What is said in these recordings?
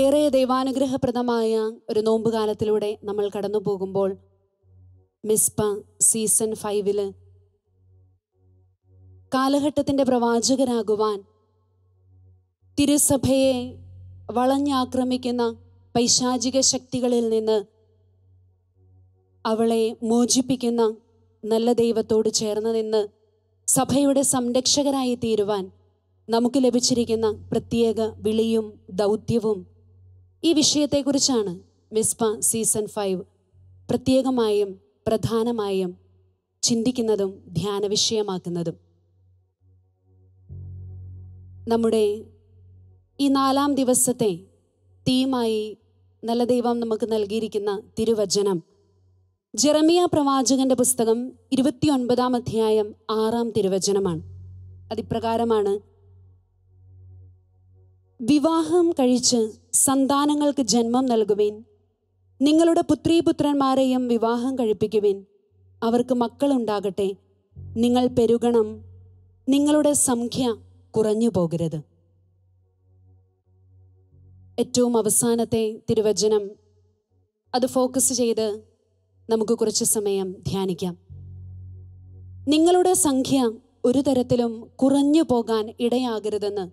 ഏറെ ദൈവാനുഗ്രഹപ്രദമായ ഒരു നോമ്പുകാലത്തിലൂടെ നമ്മൾ കടന്നു പോകുമ്പോൾ മിസ്പ സീസൺ ഫൈവില് കാലഘട്ടത്തിൻ്റെ പ്രവാചകരാകുവാൻ തിരുസഭയെ വളഞ്ഞാക്രമിക്കുന്ന പൈശാചിക ശക്തികളിൽ നിന്ന് അവളെ മോചിപ്പിക്കുന്ന നല്ല ദൈവത്തോട് ചേർന്ന് നിന്ന് സഭയുടെ സംരക്ഷകരായി തീരുവാൻ നമുക്ക് ലഭിച്ചിരിക്കുന്ന പ്രത്യേക വിളിയും ദൗത്യവും ഈ വിഷയത്തെക്കുറിച്ചാണ് മിസ്പ സീസൺ ഫൈവ് പ്രത്യേകമായും പ്രധാനമായും ചിന്തിക്കുന്നതും ധ്യാന വിഷയമാക്കുന്നതും നമ്മുടെ ഈ നാലാം ദിവസത്തെ തീമായി നല്ല ദൈവം നമുക്ക് നൽകിയിരിക്കുന്ന തിരുവചനം ജെറമിയ പ്രവാചകന്റെ പുസ്തകം ഇരുപത്തിയൊൻപതാം അധ്യായം ആറാം തിരുവചനമാണ് അതിപ്രകാരമാണ് വിവാഹം കഴിച്ച് സന്താനങ്ങൾക്ക് ജന്മം നൽകുവിൻ നിങ്ങളുടെ പുത്രീപുത്രന്മാരെയും വിവാഹം കഴിപ്പിക്കുവിൻ അവർക്ക് മക്കളുണ്ടാകട്ടെ നിങ്ങൾ പെരുകണം നിങ്ങളുടെ സംഖ്യ കുറഞ്ഞു പോകരുത് ഏറ്റവും അവസാനത്തെ തിരുവചനം അത് ഫോക്കസ് ചെയ്ത് നമുക്ക് കുറച്ച് സമയം ധ്യാനിക്കാം നിങ്ങളുടെ സംഖ്യ ഒരു തരത്തിലും കുറഞ്ഞു പോകാൻ ഇടയാകരുതെന്ന്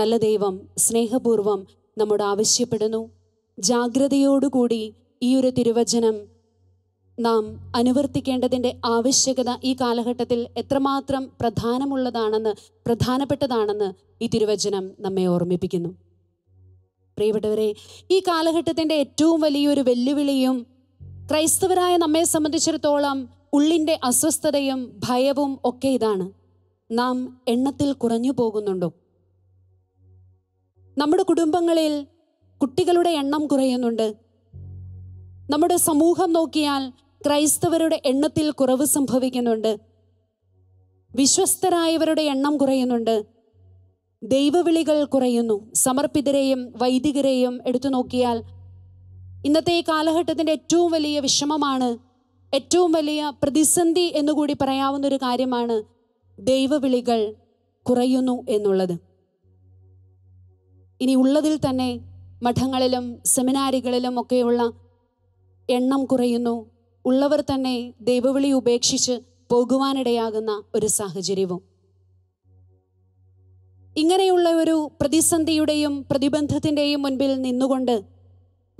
നല്ല ദൈവം സ്നേഹപൂർവം നമ്മോട് ആവശ്യപ്പെടുന്നു ജാഗ്രതയോടുകൂടി ഈ ഒരു തിരുവചനം നാം അനുവർത്തിക്കേണ്ടതിൻ്റെ ആവശ്യകത ഈ കാലഘട്ടത്തിൽ എത്രമാത്രം പ്രധാനമുള്ളതാണെന്ന് പ്രധാനപ്പെട്ടതാണെന്ന് ഈ തിരുവചനം നമ്മെ ഓർമ്മിപ്പിക്കുന്നു പ്രിയപ്പെട്ടവരെ ഈ കാലഘട്ടത്തിൻ്റെ ഏറ്റവും വലിയൊരു വെല്ലുവിളിയും ക്രൈസ്തവരായ നമ്മെ സംബന്ധിച്ചിടത്തോളം ഉള്ളിൻ്റെ അസ്വസ്ഥതയും ഭയവും ഒക്കെ ഇതാണ് നാം എണ്ണത്തിൽ കുറഞ്ഞു പോകുന്നുണ്ടോ നമ്മുടെ കുടുംബങ്ങളിൽ കുട്ടികളുടെ എണ്ണം കുറയുന്നുണ്ട് നമ്മുടെ സമൂഹം നോക്കിയാൽ ക്രൈസ്തവരുടെ എണ്ണത്തിൽ കുറവ് സംഭവിക്കുന്നുണ്ട് വിശ്വസ്തരായവരുടെ എണ്ണം കുറയുന്നുണ്ട് ദൈവവിളികൾ കുറയുന്നു സമർപ്പിതരെയും വൈദികരെയും എടുത്തു നോക്കിയാൽ ഇന്നത്തെ ഈ കാലഘട്ടത്തിൻ്റെ ഏറ്റവും വലിയ വിഷമമാണ് ഏറ്റവും വലിയ പ്രതിസന്ധി എന്നുകൂടി പറയാവുന്ന ഒരു കാര്യമാണ് ദൈവവിളികൾ കുറയുന്നു എന്നുള്ളത് ഇനി ഉള്ളതിൽ തന്നെ മഠങ്ങളിലും സെമിനാരികളിലും ഒക്കെയുള്ള എണ്ണം കുറയുന്നു ഉള്ളവർ തന്നെ ദൈവവിളി ഉപേക്ഷിച്ച് പോകുവാനിടയാകുന്ന ഒരു സാഹചര്യവും ഇങ്ങനെയുള്ള ഒരു പ്രതിസന്ധിയുടെയും പ്രതിബന്ധത്തിൻ്റെയും മുൻപിൽ നിന്നുകൊണ്ട്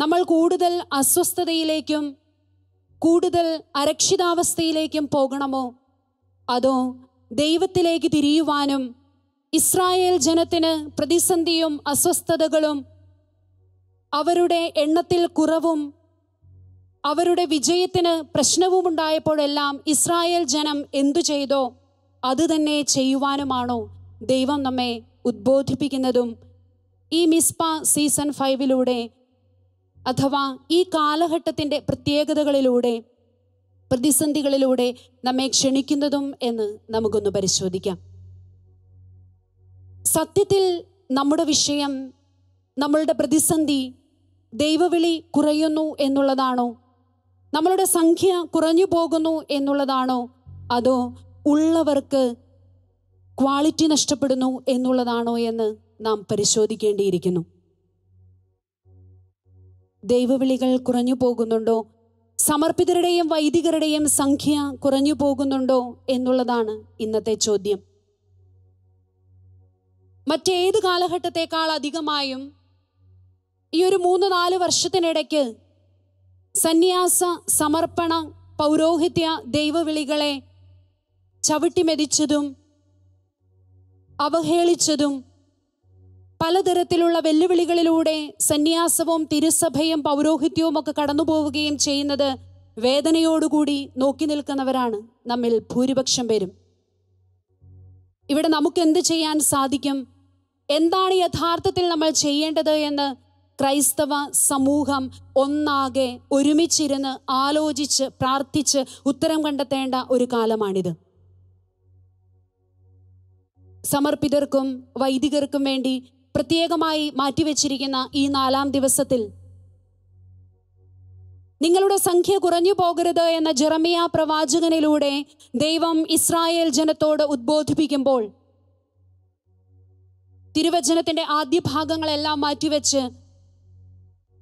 നമ്മൾ കൂടുതൽ അസ്വസ്ഥതയിലേക്കും കൂടുതൽ അരക്ഷിതാവസ്ഥയിലേക്കും പോകണമോ അതോ ദൈവത്തിലേക്ക് തിരിയുവാനും ഇസ്രായേൽ ജനത്തിന് പ്രതിസന്ധിയും അസ്വസ്ഥതകളും അവരുടെ എണ്ണത്തിൽ കുറവും അവരുടെ വിജയത്തിന് പ്രശ്നവും ഉണ്ടായപ്പോഴെല്ലാം ഇസ്രായേൽ ജനം എന്തു ചെയ്തോ അത് തന്നെ ചെയ്യുവാനുമാണോ ദൈവം നമ്മെ ഉദ്ബോധിപ്പിക്കുന്നതും ഈ മിസ്പ സീസൺ ഫൈവിലൂടെ അഥവാ ഈ കാലഘട്ടത്തിൻ്റെ പ്രത്യേകതകളിലൂടെ പ്രതിസന്ധികളിലൂടെ നമ്മെ ക്ഷണിക്കുന്നതും എന്ന് നമുക്കൊന്ന് പരിശോധിക്കാം സത്യത്തിൽ നമ്മുടെ വിഷയം നമ്മളുടെ പ്രതിസന്ധി ദൈവവിളി കുറയുന്നു എന്നുള്ളതാണോ നമ്മളുടെ സംഖ്യ കുറഞ്ഞു പോകുന്നു എന്നുള്ളതാണോ അതോ ഉള്ളവർക്ക് ക്വാളിറ്റി നഷ്ടപ്പെടുന്നു എന്നുള്ളതാണോ എന്ന് നാം പരിശോധിക്കേണ്ടിയിരിക്കുന്നു ദൈവവിളികൾ കുറഞ്ഞു പോകുന്നുണ്ടോ സമർപ്പിതരുടെയും വൈദികരുടെയും സംഖ്യ കുറഞ്ഞു പോകുന്നുണ്ടോ എന്നുള്ളതാണ് ഇന്നത്തെ ചോദ്യം മറ്റേത് കാലഘട്ടത്തെക്കാൾ അധികമായും ഈ ഒരു മൂന്ന് നാല് വർഷത്തിനിടയ്ക്ക് സന്യാസ സമർപ്പണ പൗരോഹിത്യ ദൈവവിളികളെ ചവിട്ടിമെതിച്ചതും അവഹേളിച്ചതും പലതരത്തിലുള്ള വെല്ലുവിളികളിലൂടെ സന്യാസവും തിരുസഭയും പൗരോഹിത്യവും ഒക്കെ കടന്നു പോവുകയും ചെയ്യുന്നത് വേദനയോടുകൂടി നോക്കി നിൽക്കുന്നവരാണ് നമ്മിൽ ഭൂരിപക്ഷം പേരും ഇവിടെ നമുക്ക് എന്ത് ചെയ്യാൻ സാധിക്കും എന്താണ് യഥാർത്ഥത്തിൽ നമ്മൾ ചെയ്യേണ്ടത് എന്ന് ക്രൈസ്തവ സമൂഹം ഒന്നാകെ ഒരുമിച്ചിരുന്ന് ആലോചിച്ച് പ്രാർത്ഥിച്ച് ഉത്തരം കണ്ടെത്തേണ്ട ഒരു കാലമാണിത് സമർപ്പിതർക്കും വൈദികർക്കും വേണ്ടി പ്രത്യേകമായി മാറ്റിവെച്ചിരിക്കുന്ന ഈ നാലാം ദിവസത്തിൽ നിങ്ങളുടെ സംഖ്യ കുറഞ്ഞു പോകരുത് എന്ന ജെറമിയ പ്രവാചകനിലൂടെ ദൈവം ഇസ്രായേൽ ജനത്തോട് ഉദ്ബോധിപ്പിക്കുമ്പോൾ തിരുവചനത്തിന്റെ ആദ്യ ഭാഗങ്ങളെല്ലാം മാറ്റിവെച്ച്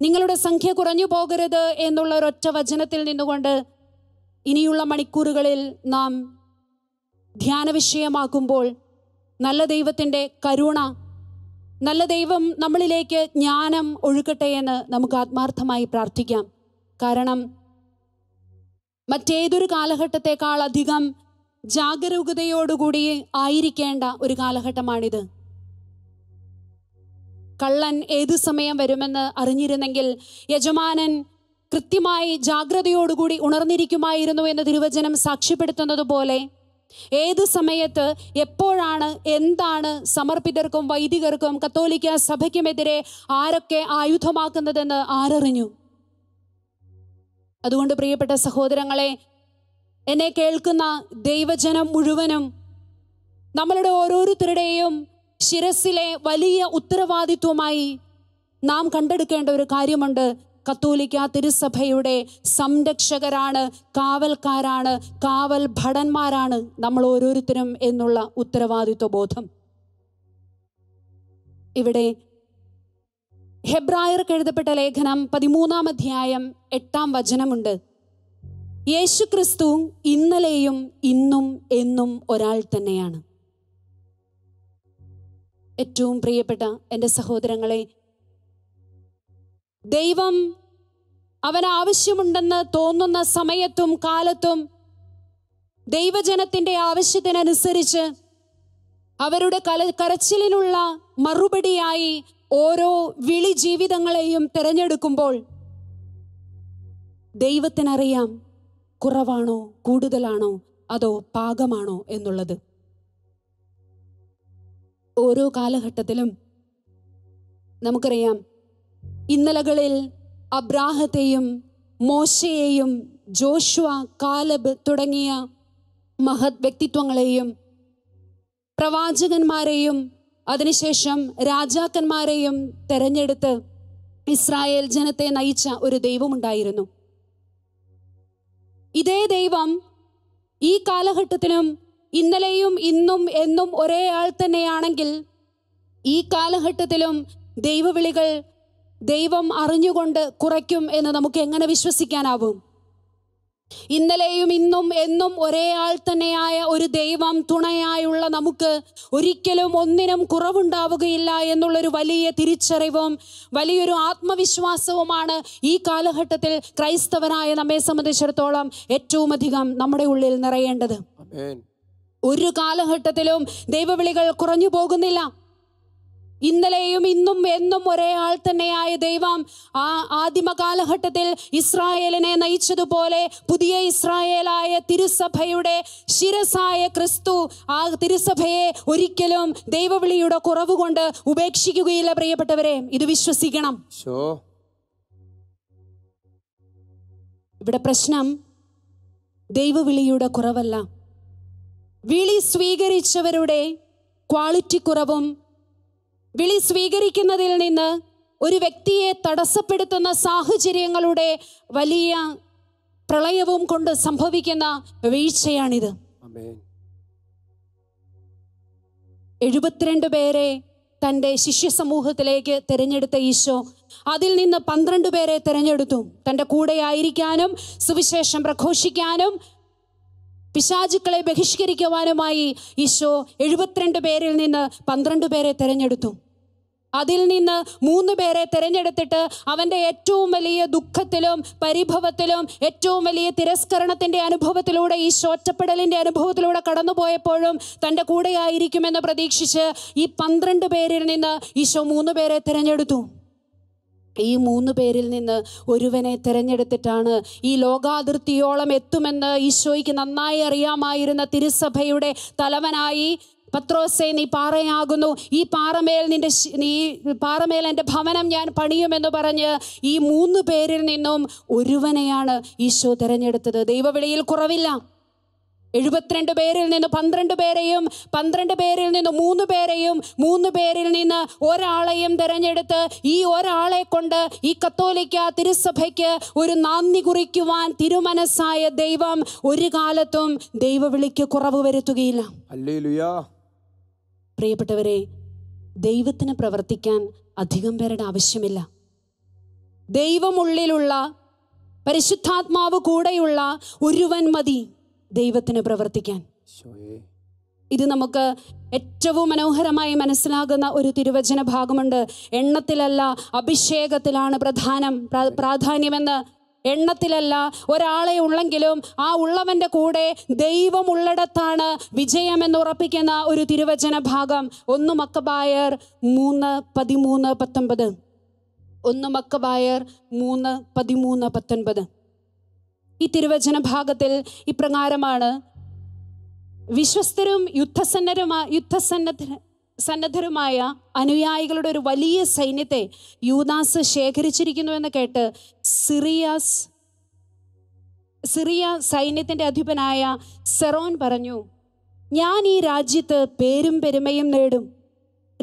നിങ്ങളുടെ സംഖ്യ കുറഞ്ഞു പോകരുത് എന്നുള്ള ഒരൊറ്റ വചനത്തിൽ നിന്നുകൊണ്ട് ഇനിയുള്ള മണിക്കൂറുകളിൽ നാം ധ്യാന വിഷയമാക്കുമ്പോൾ നല്ല ദൈവത്തിൻ്റെ കരുണ നല്ല ദൈവം നമ്മളിലേക്ക് ജ്ഞാനം ഒഴുകട്ടെ എന്ന് നമുക്ക് ആത്മാർത്ഥമായി പ്രാർത്ഥിക്കാം കാരണം മറ്റേതൊരു കാലഘട്ടത്തെക്കാളധികം അധികം ജാഗരൂകതയോടുകൂടി ആയിരിക്കേണ്ട ഒരു കാലഘട്ടമാണിത് കള്ളൻ ഏത് സമയം വരുമെന്ന് അറിഞ്ഞിരുന്നെങ്കിൽ യജമാനൻ കൃത്യമായി ജാഗ്രതയോടുകൂടി ഉണർന്നിരിക്കുമായിരുന്നു എന്ന് തിരുവചനം സാക്ഷ്യപ്പെടുത്തുന്നത് പോലെ ഏത് സമയത്ത് എപ്പോഴാണ് എന്താണ് സമർപ്പിതർക്കും വൈദികർക്കും കത്തോലിക്ക സഭയ്ക്കുമെതിരെ ആരൊക്കെ ആയുധമാക്കുന്നതെന്ന് ആരറിഞ്ഞു അതുകൊണ്ട് പ്രിയപ്പെട്ട സഹോദരങ്ങളെ എന്നെ കേൾക്കുന്ന ദൈവജനം മുഴുവനും നമ്മളുടെ ഓരോരുത്തരുടെയും ശിരസിലെ വലിയ ഉത്തരവാദിത്വമായി നാം കണ്ടെടുക്കേണ്ട ഒരു കാര്യമുണ്ട് കത്തോലിക്ക തിരുസഭയുടെ സംരക്ഷകരാണ് കാവൽക്കാരാണ് കാവൽ ഭടന്മാരാണ് നമ്മൾ ഓരോരുത്തരും എന്നുള്ള ഉത്തരവാദിത്വ ബോധം ഇവിടെ ഹെബ്രായർക്ക് എഴുതപ്പെട്ട ലേഖനം പതിമൂന്നാം അധ്യായം എട്ടാം വചനമുണ്ട് യേശു ക്രിസ്തു ഇന്നലെയും ഇന്നും എന്നും ഒരാൾ തന്നെയാണ് ഏറ്റവും പ്രിയപ്പെട്ട എൻ്റെ സഹോദരങ്ങളെ ദൈവം അവന് ആവശ്യമുണ്ടെന്ന് തോന്നുന്ന സമയത്തും കാലത്തും ദൈവജനത്തിൻ്റെ ആവശ്യത്തിനനുസരിച്ച് അവരുടെ കല കരച്ചിലിനുള്ള മറുപടിയായി ഓരോ വിളി ജീവിതങ്ങളെയും തിരഞ്ഞെടുക്കുമ്പോൾ ദൈവത്തിനറിയാം കുറവാണോ കൂടുതലാണോ അതോ പാകമാണോ എന്നുള്ളത് ഓരോ കാലഘട്ടത്തിലും നമുക്കറിയാം ഇന്നലകളിൽ അബ്രാഹത്തെയും മോശയെയും ജോഷുവ കാലബ് തുടങ്ങിയ മഹത് വ്യക്തിത്വങ്ങളെയും പ്രവാചകന്മാരെയും അതിനുശേഷം രാജാക്കന്മാരെയും തെരഞ്ഞെടുത്ത് ഇസ്രായേൽ ജനത്തെ നയിച്ച ഒരു ദൈവമുണ്ടായിരുന്നു ഇതേ ദൈവം ഈ കാലഘട്ടത്തിലും ഇന്നലെയും ഇന്നും എന്നും ഒരേ ആൾ തന്നെയാണെങ്കിൽ ഈ കാലഘട്ടത്തിലും ദൈവവിളികൾ ദൈവം അറിഞ്ഞുകൊണ്ട് കുറയ്ക്കും എന്ന് നമുക്ക് എങ്ങനെ വിശ്വസിക്കാനാവും ഇന്നലെയും ഇന്നും എന്നും ഒരേ ആൾ തന്നെയായ ഒരു ദൈവം തുണയായുള്ള നമുക്ക് ഒരിക്കലും ഒന്നിനും കുറവുണ്ടാവുകയില്ല എന്നുള്ളൊരു വലിയ തിരിച്ചറിവും വലിയൊരു ആത്മവിശ്വാസവുമാണ് ഈ കാലഘട്ടത്തിൽ ക്രൈസ്തവനായ നമ്മെ സംബന്ധിച്ചിടത്തോളം ഏറ്റവും അധികം നമ്മുടെ ഉള്ളിൽ നിറയേണ്ടത് ഒരു കാലഘട്ടത്തിലും ദൈവവിളികൾ കുറഞ്ഞു പോകുന്നില്ല ഇന്നലെയും ഇന്നും എന്നും ഒരേ ആൾ തന്നെയായ ദൈവം ആ ആദിമ കാലഘട്ടത്തിൽ ഇസ്രായേലിനെ നയിച്ചതുപോലെ പുതിയ ഇസ്രായേലായ തിരുസഭയുടെ ശിരസായ ക്രിസ്തു ആ തിരുസഭയെ ഒരിക്കലും ദൈവവിളിയുടെ കുറവ് കൊണ്ട് ഉപേക്ഷിക്കുകയില്ല പ്രിയപ്പെട്ടവരെ ഇത് വിശ്വസിക്കണം ഇവിടെ പ്രശ്നം ദൈവവിളിയുടെ കുറവല്ല വിളി സ്വീകരിച്ചവരുടെ ക്വാളിറ്റി കുറവും വിളി സ്വീകരിക്കുന്നതിൽ നിന്ന് ഒരു വ്യക്തിയെ തടസ്സപ്പെടുത്തുന്ന സാഹചര്യങ്ങളുടെ വലിയ പ്രളയവും കൊണ്ട് സംഭവിക്കുന്ന വീഴ്ചയാണിത് എഴുപത്തിരണ്ട് പേരെ തൻ്റെ ശിഷ്യ സമൂഹത്തിലേക്ക് തിരഞ്ഞെടുത്ത ഈശോ അതിൽ നിന്ന് പന്ത്രണ്ട് പേരെ തിരഞ്ഞെടുത്തു തൻ്റെ കൂടെ ആയിരിക്കാനും സുവിശേഷം പ്രഘോഷിക്കാനും പിശാചുക്കളെ ബഹിഷ്കരിക്കുവാനുമായി ഈശോ എഴുപത്തിരണ്ട് പേരിൽ നിന്ന് പന്ത്രണ്ട് പേരെ തിരഞ്ഞെടുത്തു അതിൽ നിന്ന് മൂന്ന് പേരെ തിരഞ്ഞെടുത്തിട്ട് അവൻ്റെ ഏറ്റവും വലിയ ദുഃഖത്തിലും പരിഭവത്തിലും ഏറ്റവും വലിയ തിരസ്കരണത്തിൻ്റെ അനുഭവത്തിലൂടെ ഈ ശോറ്റപ്പെടലിൻ്റെ അനുഭവത്തിലൂടെ കടന്നുപോയപ്പോഴും തൻ്റെ കൂടെയായിരിക്കുമെന്ന് പ്രതീക്ഷിച്ച് ഈ പന്ത്രണ്ട് പേരിൽ നിന്ന് ഈശോ മൂന്ന് പേരെ തിരഞ്ഞെടുത്തു ഈ മൂന്ന് പേരിൽ നിന്ന് ഒരുവനെ തിരഞ്ഞെടുത്തിട്ടാണ് ഈ ലോകാതിർത്തിയോളം എത്തുമെന്ന് ഈശോയ്ക്ക് നന്നായി അറിയാമായിരുന്ന തിരുസഭയുടെ തലവനായി പത്രോസെ നീ പാറയാകുന്നു ഈ പാറമേൽ നിന്റെ നീ പാറമേൽ എൻ്റെ ഭവനം ഞാൻ പണിയുമെന്ന് പറഞ്ഞ് ഈ മൂന്ന് പേരിൽ നിന്നും ഒരുവനെയാണ് ഈശോ തിരഞ്ഞെടുത്തത് ദൈവവിളിയിൽ കുറവില്ല എഴുപത്തിരണ്ട് പേരിൽ നിന്ന് പന്ത്രണ്ട് പേരെയും പന്ത്രണ്ട് പേരിൽ നിന്ന് മൂന്ന് പേരെയും മൂന്ന് പേരിൽ നിന്ന് ഒരാളെയും തിരഞ്ഞെടുത്ത് ഈ ഒരാളെ കൊണ്ട് ഈ കത്തോലിക്ക തിരുസഭയ്ക്ക് ഒരു നന്ദി കുറിക്കുവാൻ തിരുമനസ്സായ ദൈവം ഒരു കാലത്തും ദൈവവിളിക്ക് കുറവ് വരുത്തുകയില്ല പ്രിയപ്പെട്ടവരെ ദൈവത്തിന് പ്രവർത്തിക്കാൻ അധികം പേരുടെ ആവശ്യമില്ല ദൈവമുള്ളിലുള്ള പരിശുദ്ധാത്മാവ് കൂടെയുള്ള ഒരുവൻ മതി ദൈവത്തിന് പ്രവർത്തിക്കാൻ ഇത് നമുക്ക് ഏറ്റവും മനോഹരമായി മനസ്സിലാകുന്ന ഒരു തിരുവചന ഭാഗമുണ്ട് എണ്ണത്തിലല്ല അഭിഷേകത്തിലാണ് പ്രധാനം പ്രാധാന്യമെന്ന് എണ്ണത്തിലല്ല ഒരാളെ ഉള്ളെങ്കിലും ആ ഉള്ളവൻ്റെ കൂടെ ദൈവം ഉള്ളിടത്താണ് വിജയമെന്ന് ഉറപ്പിക്കുന്ന ഒരു തിരുവചന ഭാഗം ഒന്ന് മക്കബായർ മൂന്ന് പതിമൂന്ന് പത്തൊൻപത് ഒന്ന് മക്കബായർ മൂന്ന് പതിമൂന്ന് പത്തൊൻപത് ഈ തിരുവചന ഭാഗത്തിൽ ഇപ്രകാരമാണ് വിശ്വസ്തരും യുദ്ധസന്നരുമായ യുദ്ധസന്നദ്ധ സന്നദ്ധരുമായ അനുയായികളുടെ ഒരു വലിയ സൈന്യത്തെ യൂദാസ് ശേഖരിച്ചിരിക്കുന്നുവെന്ന് കേട്ട് സിറിയാസ് സിറിയ സൈന്യത്തിൻ്റെ അധിപനായ സെറോൻ പറഞ്ഞു ഞാൻ ഈ രാജ്യത്ത് പേരും പെരുമയും നേടും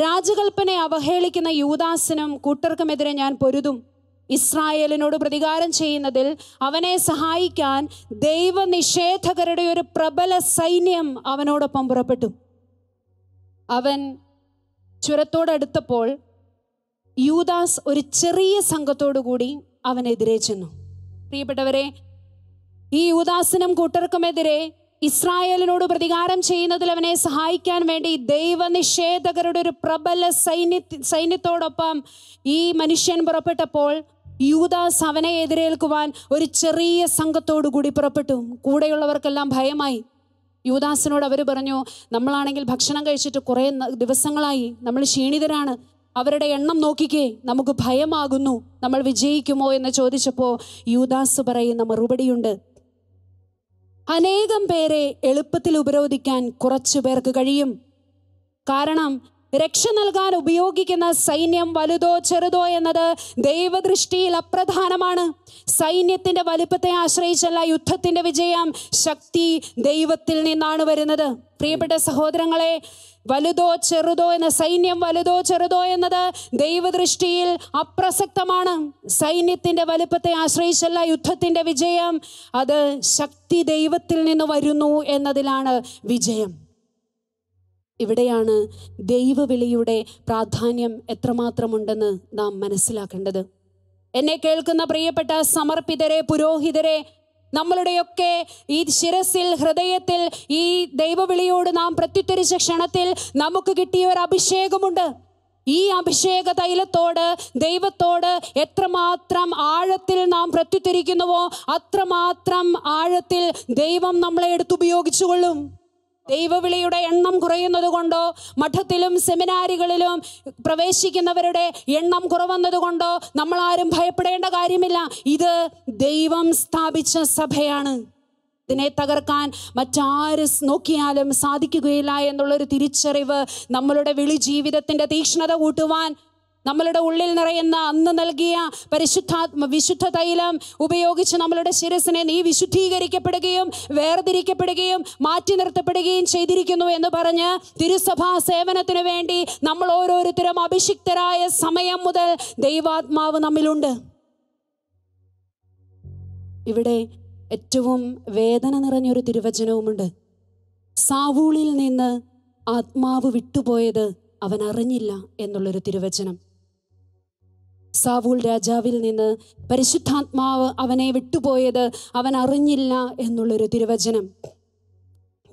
രാജകൽപ്പനെ അവഹേളിക്കുന്ന യൂദാസിനും കൂട്ടർക്കുമെതിരെ ഞാൻ പൊരുതും ഇസ്രായേലിനോട് പ്രതികാരം ചെയ്യുന്നതിൽ അവനെ സഹായിക്കാൻ ദൈവനിഷേധകരുടെ ഒരു പ്രബല സൈന്യം അവനോടൊപ്പം പുറപ്പെട്ടു അവൻ ചുരത്തോടടുത്തപ്പോൾ യൂദാസ് ഒരു ചെറിയ സംഘത്തോടു കൂടി അവനെതിരെ ചെന്നു പ്രിയപ്പെട്ടവരെ ഈ യൂദാസിനും കൂട്ടർക്കുമെതിരെ ഇസ്രായേലിനോട് പ്രതികാരം ചെയ്യുന്നതിൽ അവനെ സഹായിക്കാൻ വേണ്ടി ദൈവനിഷേധകരുടെ ഒരു പ്രബല സൈന്യ സൈന്യത്തോടൊപ്പം ഈ മനുഷ്യൻ പുറപ്പെട്ടപ്പോൾ യൂത സവനെ എതിരേൽക്കുവാൻ ഒരു ചെറിയ കൂടി പുറപ്പെട്ടു കൂടെയുള്ളവർക്കെല്ലാം ഭയമായി യൂദാസിനോട് അവർ പറഞ്ഞു നമ്മളാണെങ്കിൽ ഭക്ഷണം കഴിച്ചിട്ട് കുറേ ദിവസങ്ങളായി നമ്മൾ ക്ഷീണിതരാണ് അവരുടെ എണ്ണം നോക്കിക്കേ നമുക്ക് ഭയമാകുന്നു നമ്മൾ വിജയിക്കുമോ എന്ന് ചോദിച്ചപ്പോൾ യൂദാസ് പറയുന്ന മറുപടിയുണ്ട് അനേകം പേരെ എളുപ്പത്തിൽ ഉപരോധിക്കാൻ കുറച്ചു പേർക്ക് കഴിയും കാരണം രക്ഷ നൽകാൻ ഉപയോഗിക്കുന്ന സൈന്യം വലുതോ ചെറുതോ എന്നത് ദൈവദൃഷ്ടിയിൽ അപ്രധാനമാണ് സൈന്യത്തിന്റെ വലുപ്പത്തെ ആശ്രയിച്ചല്ല യുദ്ധത്തിന്റെ വിജയം ശക്തി ദൈവത്തിൽ നിന്നാണ് വരുന്നത് പ്രിയപ്പെട്ട സഹോദരങ്ങളെ വലുതോ ചെറുതോ എന്ന സൈന്യം വലുതോ ചെറുതോ എന്നത് ദൈവദൃഷ്ടിയിൽ അപ്രസക്തമാണ് സൈന്യത്തിന്റെ വലുപ്പത്തെ ആശ്രയിച്ചല്ല യുദ്ധത്തിന്റെ വിജയം അത് ശക്തി ദൈവത്തിൽ നിന്ന് വരുന്നു എന്നതിലാണ് വിജയം ഇവിടെയാണ് ദൈവവിളിയുടെ പ്രാധാന്യം എത്രമാത്രമുണ്ടെന്ന് നാം മനസ്സിലാക്കേണ്ടത് എന്നെ കേൾക്കുന്ന പ്രിയപ്പെട്ട സമർപ്പിതരെ പുരോഹിതരെ നമ്മളുടെയൊക്കെ ഈ ശിരസിൽ ഹൃദയത്തിൽ ഈ ദൈവവിളിയോട് നാം പ്രത്യുത്തരിച്ച ക്ഷണത്തിൽ നമുക്ക് കിട്ടിയ ഒരു അഭിഷേകമുണ്ട് ഈ അഭിഷേക തൈലത്തോട് ദൈവത്തോട് എത്രമാത്രം ആഴത്തിൽ നാം പ്രത്യുത്തരിക്കുന്നുവോ അത്രമാത്രം ആഴത്തിൽ ദൈവം നമ്മളെ എടുത്തുപയോഗിച്ചുകൊള്ളും ദൈവവിളിയുടെ എണ്ണം കുറയുന്നതുകൊണ്ടോ മഠത്തിലും സെമിനാരികളിലും പ്രവേശിക്കുന്നവരുടെ എണ്ണം കുറവന്നതുകൊണ്ടോ നമ്മൾ ആരും ഭയപ്പെടേണ്ട കാര്യമില്ല ഇത് ദൈവം സ്ഥാപിച്ച സഭയാണ് ഇതിനെ തകർക്കാൻ മറ്റാര് നോക്കിയാലും സാധിക്കുകയില്ല എന്നുള്ളൊരു തിരിച്ചറിവ് നമ്മളുടെ വിളി ജീവിതത്തിൻ്റെ തീക്ഷ്ണത കൂട്ടുവാൻ നമ്മളുടെ ഉള്ളിൽ നിറയുന്ന അന്ന് നൽകിയ പരിശുദ്ധാത്മ വിശുദ്ധ തൈലം ഉപയോഗിച്ച് നമ്മളുടെ ശിരസിനെ നീ വിശുദ്ധീകരിക്കപ്പെടുകയും വേർതിരിക്കപ്പെടുകയും മാറ്റി നിർത്തപ്പെടുകയും ചെയ്തിരിക്കുന്നു എന്ന് പറഞ്ഞ് തിരുസഭാ സേവനത്തിന് വേണ്ടി നമ്മൾ ഓരോരുത്തരും അഭിഷിക്തരായ സമയം മുതൽ ദൈവാത്മാവ് നമ്മിലുണ്ട് ഇവിടെ ഏറ്റവും വേദന നിറഞ്ഞൊരു തിരുവചനവുമുണ്ട് സാവൂളിൽ നിന്ന് ആത്മാവ് വിട്ടുപോയത് അവൻ അറിഞ്ഞില്ല എന്നുള്ളൊരു തിരുവചനം സാവൂൾ രാജാവിൽ നിന്ന് പരിശുദ്ധാത്മാവ് അവനെ വിട്ടുപോയത് അവൻ അറിഞ്ഞില്ല എന്നുള്ളൊരു തിരുവചനം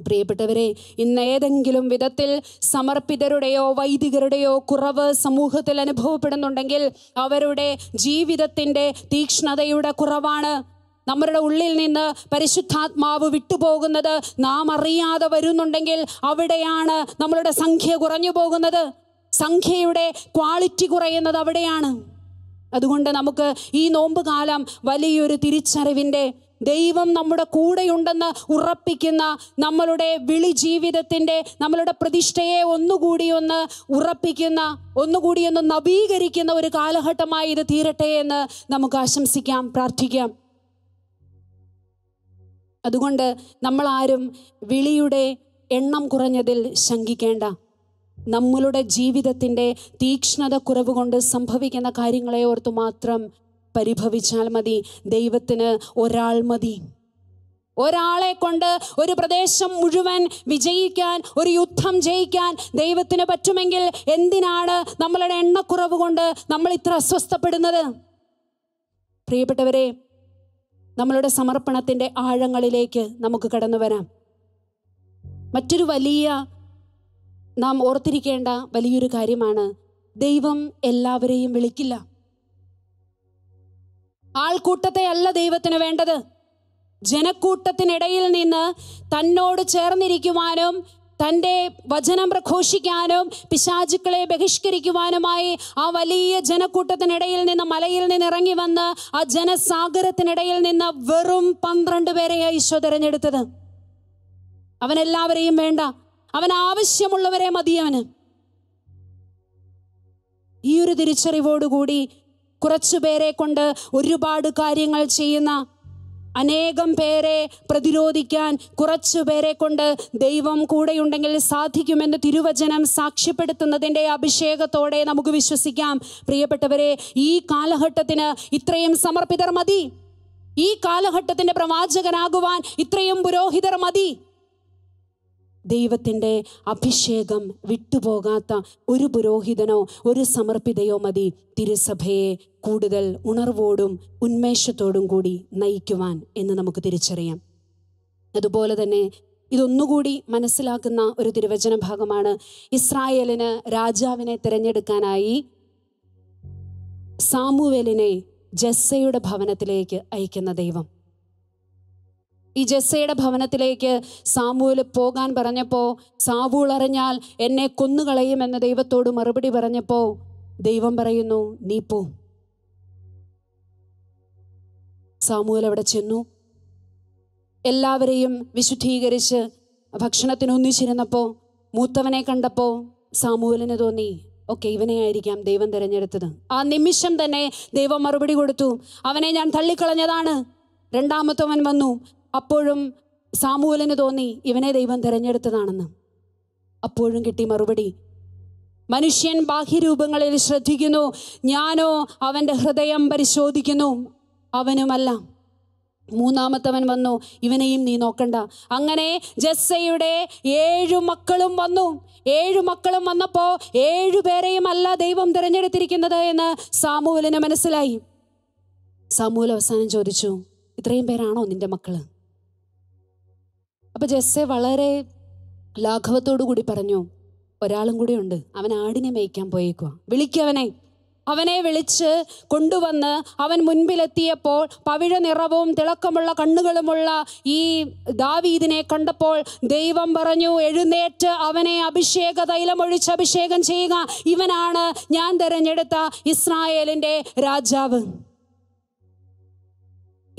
പ്രിയപ്പെട്ടവരെ ഇന്ന് ഏതെങ്കിലും വിധത്തിൽ സമർപ്പിതരുടെയോ വൈദികരുടെയോ കുറവ് സമൂഹത്തിൽ അനുഭവപ്പെടുന്നുണ്ടെങ്കിൽ അവരുടെ ജീവിതത്തിൻ്റെ തീക്ഷ്ണതയുടെ കുറവാണ് നമ്മുടെ ഉള്ളിൽ നിന്ന് പരിശുദ്ധാത്മാവ് വിട്ടുപോകുന്നത് നാം അറിയാതെ വരുന്നുണ്ടെങ്കിൽ അവിടെയാണ് നമ്മളുടെ സംഖ്യ കുറഞ്ഞു പോകുന്നത് സംഖ്യയുടെ ക്വാളിറ്റി കുറയുന്നത് അവിടെയാണ് അതുകൊണ്ട് നമുക്ക് ഈ നോമ്പ് കാലം വലിയൊരു തിരിച്ചറിവിൻ്റെ ദൈവം നമ്മുടെ കൂടെയുണ്ടെന്ന് ഉറപ്പിക്കുന്ന നമ്മളുടെ വിളി ജീവിതത്തിൻ്റെ നമ്മളുടെ പ്രതിഷ്ഠയെ ഒന്നുകൂടി ഒന്ന് ഉറപ്പിക്കുന്ന ഒന്നുകൂടി ഒന്ന് നവീകരിക്കുന്ന ഒരു കാലഘട്ടമായി ഇത് തീരട്ടെ എന്ന് നമുക്ക് ആശംസിക്കാം പ്രാർത്ഥിക്കാം അതുകൊണ്ട് നമ്മളാരും വിളിയുടെ എണ്ണം കുറഞ്ഞതിൽ ശങ്കിക്കേണ്ട നമ്മളുടെ ജീവിതത്തിൻ്റെ തീക്ഷ്ണത കുറവ് കൊണ്ട് സംഭവിക്കുന്ന കാര്യങ്ങളെ ഓർത്ത് മാത്രം പരിഭവിച്ചാൽ മതി ദൈവത്തിന് ഒരാൾ മതി ഒരാളെ കൊണ്ട് ഒരു പ്രദേശം മുഴുവൻ വിജയിക്കാൻ ഒരു യുദ്ധം ജയിക്കാൻ ദൈവത്തിന് പറ്റുമെങ്കിൽ എന്തിനാണ് നമ്മളുടെ എണ്ണക്കുറവ് കൊണ്ട് നമ്മൾ ഇത്ര അസ്വസ്ഥപ്പെടുന്നത് പ്രിയപ്പെട്ടവരെ നമ്മളുടെ സമർപ്പണത്തിൻ്റെ ആഴങ്ങളിലേക്ക് നമുക്ക് കടന്നു വരാം മറ്റൊരു വലിയ നാം ഓർത്തിരിക്കേണ്ട വലിയൊരു കാര്യമാണ് ദൈവം എല്ലാവരെയും വിളിക്കില്ല ആൾക്കൂട്ടത്തെ അല്ല ദൈവത്തിന് വേണ്ടത് ജനക്കൂട്ടത്തിനിടയിൽ നിന്ന് തന്നോട് ചേർന്നിരിക്കുവാനും തൻ്റെ വചനം പ്രഘോഷിക്കാനും പിശാചുക്കളെ ബഹിഷ്കരിക്കുവാനുമായി ആ വലിയ ജനക്കൂട്ടത്തിനിടയിൽ നിന്ന് മലയിൽ നിന്ന് ഇറങ്ങി വന്ന് ആ ജനസാഗരത്തിനിടയിൽ നിന്ന് വെറും പന്ത്രണ്ട് പേരെയാണ് ഈശോ തിരഞ്ഞെടുത്തത് അവനെല്ലാവരെയും വേണ്ട അവൻ ആവശ്യമുള്ളവരെ മതി അവന് ഈ ഒരു തിരിച്ചറിവോടുകൂടി പേരെ കൊണ്ട് ഒരുപാട് കാര്യങ്ങൾ ചെയ്യുന്ന അനേകം പേരെ പ്രതിരോധിക്കാൻ കുറച്ചു പേരെ കൊണ്ട് ദൈവം കൂടെയുണ്ടെങ്കിൽ സാധിക്കുമെന്ന് തിരുവചനം സാക്ഷ്യപ്പെടുത്തുന്നതിൻ്റെ അഭിഷേകത്തോടെ നമുക്ക് വിശ്വസിക്കാം പ്രിയപ്പെട്ടവരെ ഈ കാലഘട്ടത്തിന് ഇത്രയും സമർപ്പിതർ മതി ഈ കാലഘട്ടത്തിൻ്റെ പ്രവാചകനാകുവാൻ ഇത്രയും പുരോഹിതർ മതി ദൈവത്തിൻ്റെ അഭിഷേകം വിട്ടുപോകാത്ത ഒരു പുരോഹിതനോ ഒരു സമർപ്പിതയോ മതി തിരുസഭയെ കൂടുതൽ ഉണർവോടും ഉന്മേഷത്തോടും കൂടി നയിക്കുവാൻ എന്ന് നമുക്ക് തിരിച്ചറിയാം അതുപോലെ തന്നെ ഇതൊന്നുകൂടി മനസ്സിലാക്കുന്ന ഒരു തിരുവചന ഭാഗമാണ് ഇസ്രായേലിന് രാജാവിനെ തിരഞ്ഞെടുക്കാനായി സാമുവേലിനെ ജസ്സയുടെ ഭവനത്തിലേക്ക് അയക്കുന്ന ദൈവം ഈ ജസ്സയുടെ ഭവനത്തിലേക്ക് സാമൂൽ പോകാൻ പറഞ്ഞപ്പോൾ സാവൂൾ അറിഞ്ഞാൽ എന്നെ കൊന്നുകളയുമെന്ന് ദൈവത്തോട് മറുപടി പറഞ്ഞപ്പോൾ ദൈവം പറയുന്നു നീ പോ സാമൂൽ അവിടെ ചെന്നു എല്ലാവരെയും വിശുദ്ധീകരിച്ച് ഭക്ഷണത്തിന് ഒന്നിച്ചിരുന്നപ്പോൾ മൂത്തവനെ കണ്ടപ്പോൾ സാമൂലിന് തോന്നി ഓക്കെ ആയിരിക്കാം ദൈവം തിരഞ്ഞെടുത്തത് ആ നിമിഷം തന്നെ ദൈവം മറുപടി കൊടുത്തു അവനെ ഞാൻ തള്ളിക്കളഞ്ഞതാണ് രണ്ടാമത്തവൻ വന്നു അപ്പോഴും സാമൂലിന് തോന്നി ഇവനെ ദൈവം തിരഞ്ഞെടുത്തതാണെന്ന് അപ്പോഴും കിട്ടി മറുപടി മനുഷ്യൻ ബാഹ്യരൂപങ്ങളിൽ ശ്രദ്ധിക്കുന്നു ഞാനോ അവൻ്റെ ഹൃദയം പരിശോധിക്കുന്നു അവനുമല്ല മൂന്നാമത്തവൻ വന്നു ഇവനെയും നീ നോക്കണ്ട അങ്ങനെ ജസ്സയുടെ ഏഴു മക്കളും വന്നു ഏഴു മക്കളും വന്നപ്പോൾ ഏഴുപേരെയും അല്ല ദൈവം തിരഞ്ഞെടുത്തിരിക്കുന്നത് എന്ന് സാമൂലിന് മനസ്സിലായി സാമൂൽ അവസാനം ചോദിച്ചു ഇത്രയും പേരാണോ നിന്റെ മക്കള് അപ്പോൾ ജെസ്സെ വളരെ ലാഘവത്തോടു കൂടി പറഞ്ഞു ഒരാളും കൂടി ഉണ്ട് അവൻ ആടിനെ മേയ്ക്കാൻ പോയേക്കുക വിളിക്കവനെ അവനെ വിളിച്ച് കൊണ്ടുവന്ന് അവൻ മുൻപിലെത്തിയപ്പോൾ പവിഴ നിറവും തിളക്കമുള്ള കണ്ണുകളുമുള്ള ഈ ദാവീദിനെ കണ്ടപ്പോൾ ദൈവം പറഞ്ഞു എഴുന്നേറ്റ് അവനെ അഭിഷേക തൈലമൊഴിച്ച് അഭിഷേകം ചെയ്യുക ഇവനാണ് ഞാൻ തിരഞ്ഞെടുത്ത ഇസ്രായേലിൻ്റെ രാജാവ്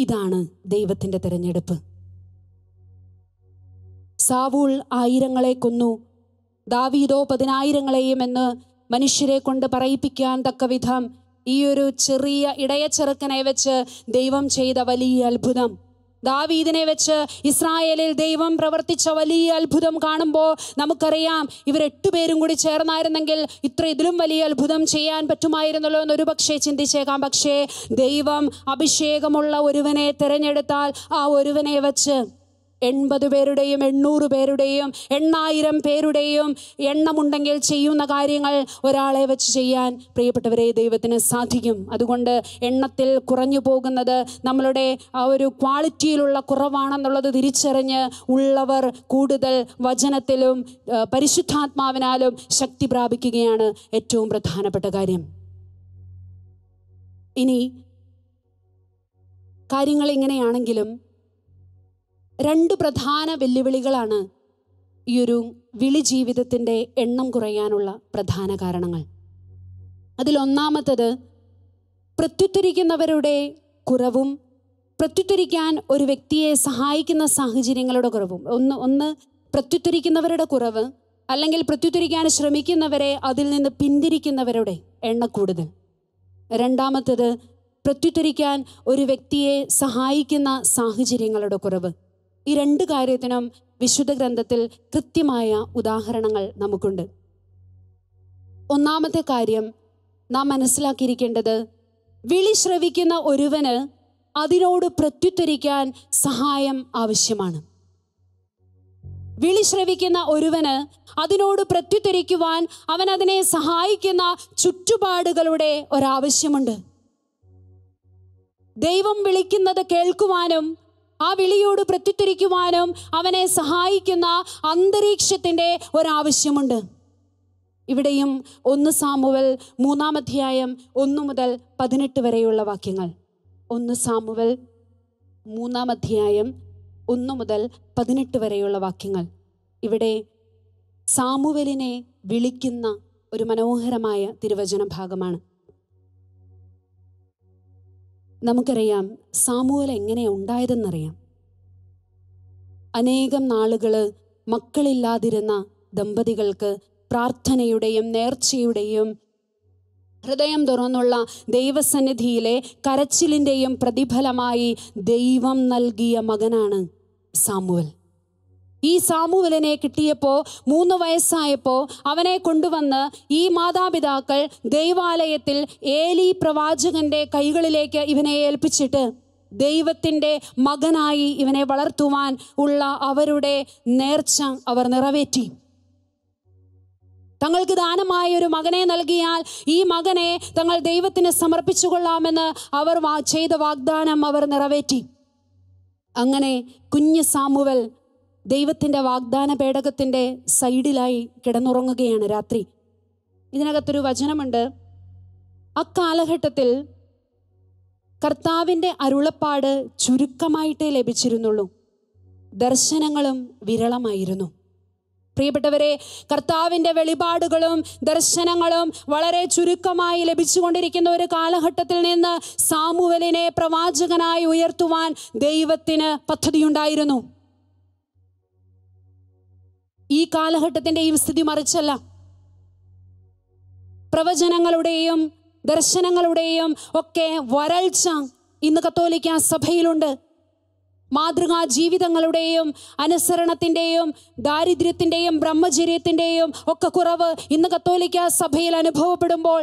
ഇതാണ് ദൈവത്തിൻ്റെ തിരഞ്ഞെടുപ്പ് സാവൂൾ ആയിരങ്ങളെ കൊന്നു ദാവീദോ പതിനായിരങ്ങളെയും എന്ന് മനുഷ്യരെ കൊണ്ട് പറയിപ്പിക്കാൻ തക്ക വിധം ഈ ഒരു ചെറിയ ഇടയച്ചെറുക്കനെ വെച്ച് ദൈവം ചെയ്ത വലിയ അത്ഭുതം ദാവീദിനെ വെച്ച് ഇസ്രായേലിൽ ദൈവം പ്രവർത്തിച്ച വലിയ അത്ഭുതം കാണുമ്പോൾ നമുക്കറിയാം ഇവർ എട്ടുപേരും കൂടി ചേർന്നായിരുന്നെങ്കിൽ ഇത്ര ഇതിലും വലിയ അത്ഭുതം ചെയ്യാൻ പറ്റുമായിരുന്നല്ലോ എന്ന് ഒരുപക്ഷെ ചിന്തിച്ചേക്കാം പക്ഷേ ദൈവം അഭിഷേകമുള്ള ഒരുവനെ തിരഞ്ഞെടുത്താൽ ആ ഒരുവനെ വെച്ച് എൺപത് പേരുടെയും എണ്ണൂറ് പേരുടെയും എണ്ണായിരം പേരുടെയും എണ്ണമുണ്ടെങ്കിൽ ചെയ്യുന്ന കാര്യങ്ങൾ ഒരാളെ വെച്ച് ചെയ്യാൻ പ്രിയപ്പെട്ടവരെ ദൈവത്തിന് സാധിക്കും അതുകൊണ്ട് എണ്ണത്തിൽ കുറഞ്ഞു പോകുന്നത് നമ്മളുടെ ആ ഒരു ക്വാളിറ്റിയിലുള്ള കുറവാണെന്നുള്ളത് തിരിച്ചറിഞ്ഞ് ഉള്ളവർ കൂടുതൽ വചനത്തിലും പരിശുദ്ധാത്മാവിനാലും ശക്തി പ്രാപിക്കുകയാണ് ഏറ്റവും പ്രധാനപ്പെട്ട കാര്യം ഇനി കാര്യങ്ങൾ ഇങ്ങനെയാണെങ്കിലും രണ്ട് പ്രധാന വെല്ലുവിളികളാണ് ഈ ഒരു വിളി ജീവിതത്തിൻ്റെ എണ്ണം കുറയാനുള്ള പ്രധാന കാരണങ്ങൾ അതിലൊന്നാമത്തത് പ്രത്യുത്തരിക്കുന്നവരുടെ കുറവും പ്രത്യുത്തരിക്കാൻ ഒരു വ്യക്തിയെ സഹായിക്കുന്ന സാഹചര്യങ്ങളുടെ കുറവും ഒന്ന് ഒന്ന് പ്രത്യുത്തരിക്കുന്നവരുടെ കുറവ് അല്ലെങ്കിൽ പ്രത്യുത്തരിക്കാൻ ശ്രമിക്കുന്നവരെ അതിൽ നിന്ന് പിന്തിരിക്കുന്നവരുടെ എണ്ണക്കൂടുതൽ രണ്ടാമത്തത് പ്രത്യുത്തരിക്കാൻ ഒരു വ്യക്തിയെ സഹായിക്കുന്ന സാഹചര്യങ്ങളുടെ കുറവ് ഈ രണ്ട് കാര്യത്തിനും വിശുദ്ധ ഗ്രന്ഥത്തിൽ കൃത്യമായ ഉദാഹരണങ്ങൾ നമുക്കുണ്ട് ഒന്നാമത്തെ കാര്യം നാം മനസ്സിലാക്കിയിരിക്കേണ്ടത് വിളി ശ്രവിക്കുന്ന ഒരുവന് അതിനോട് പ്രത്യുത്തരിക്കാൻ സഹായം ആവശ്യമാണ് വിളി ശ്രവിക്കുന്ന ഒരുവന് അതിനോട് പ്രത്യുത്തരിക്കുവാൻ അവൻ അതിനെ സഹായിക്കുന്ന ചുറ്റുപാടുകളുടെ ഒരാവശ്യമുണ്ട് ദൈവം വിളിക്കുന്നത് കേൾക്കുവാനും ആ വിളിയോട് പ്രത്യുത്തരിക്കുവാനും അവനെ സഹായിക്കുന്ന അന്തരീക്ഷത്തിൻ്റെ ഒരാവശ്യമുണ്ട് ഇവിടെയും ഒന്ന് സാമുവൽ മൂന്നാമധ്യായം ഒന്നു മുതൽ പതിനെട്ട് വരെയുള്ള വാക്യങ്ങൾ ഒന്ന് സാമുവൽ മൂന്നാമധ്യായം ഒന്നു മുതൽ പതിനെട്ട് വരെയുള്ള വാക്യങ്ങൾ ഇവിടെ സാമുവലിനെ വിളിക്കുന്ന ഒരു മനോഹരമായ തിരുവചന ഭാഗമാണ് നമുക്കറിയാം സാമൂഹൽ എങ്ങനെ ഉണ്ടായതെന്നറിയാം അനേകം നാളുകൾ മക്കളില്ലാതിരുന്ന ദമ്പതികൾക്ക് പ്രാർത്ഥനയുടെയും നേർച്ചയുടെയും ഹൃദയം തുറന്നുള്ള ദൈവസന്നിധിയിലെ കരച്ചിലിൻ്റെയും പ്രതിഫലമായി ദൈവം നൽകിയ മകനാണ് സാമുവൽ ഈ സാമുവലിനെ കിട്ടിയപ്പോൾ മൂന്ന് വയസ്സായപ്പോൾ അവനെ കൊണ്ടുവന്ന് ഈ മാതാപിതാക്കൾ ദൈവാലയത്തിൽ ഏലി പ്രവാചകന്റെ കൈകളിലേക്ക് ഇവനെ ഏൽപ്പിച്ചിട്ട് ദൈവത്തിൻ്റെ മകനായി ഇവനെ വളർത്തുവാൻ ഉള്ള അവരുടെ നേർച്ച അവർ നിറവേറ്റി തങ്ങൾക്ക് ദാനമായ ഒരു മകനെ നൽകിയാൽ ഈ മകനെ തങ്ങൾ ദൈവത്തിന് സമർപ്പിച്ചു കൊള്ളാമെന്ന് അവർ ചെയ്ത വാഗ്ദാനം അവർ നിറവേറ്റി അങ്ങനെ കുഞ്ഞ് സാമുവൽ ദൈവത്തിൻ്റെ വാഗ്ദാന പേടകത്തിൻ്റെ സൈഡിലായി കിടന്നുറങ്ങുകയാണ് രാത്രി ഇതിനകത്തൊരു വചനമുണ്ട് അക്കാലഘട്ടത്തിൽ കർത്താവിൻ്റെ അരുളപ്പാട് ചുരുക്കമായിട്ടേ ലഭിച്ചിരുന്നുള്ളൂ ദർശനങ്ങളും വിരളമായിരുന്നു പ്രിയപ്പെട്ടവരെ കർത്താവിൻ്റെ വെളിപാടുകളും ദർശനങ്ങളും വളരെ ചുരുക്കമായി ലഭിച്ചുകൊണ്ടിരിക്കുന്ന ഒരു കാലഘട്ടത്തിൽ നിന്ന് സാമുവലിനെ പ്രവാചകനായി ഉയർത്തുവാൻ ദൈവത്തിന് പദ്ധതിയുണ്ടായിരുന്നു ഈ കാലഘട്ടത്തിൻ്റെയും സ്ഥിതി മറിച്ചല്ല പ്രവചനങ്ങളുടെയും ദർശനങ്ങളുടെയും ഒക്കെ വരൾച്ച ഇന്ന് കത്തോലിക്ക സഭയിലുണ്ട് മാതൃകാ ജീവിതങ്ങളുടെയും അനുസരണത്തിൻ്റെയും ദാരിദ്ര്യത്തിൻ്റെയും ബ്രഹ്മചര്യത്തിൻ്റെയും ഒക്കെ കുറവ് ഇന്ന് കത്തോലിക്ക സഭയിൽ അനുഭവപ്പെടുമ്പോൾ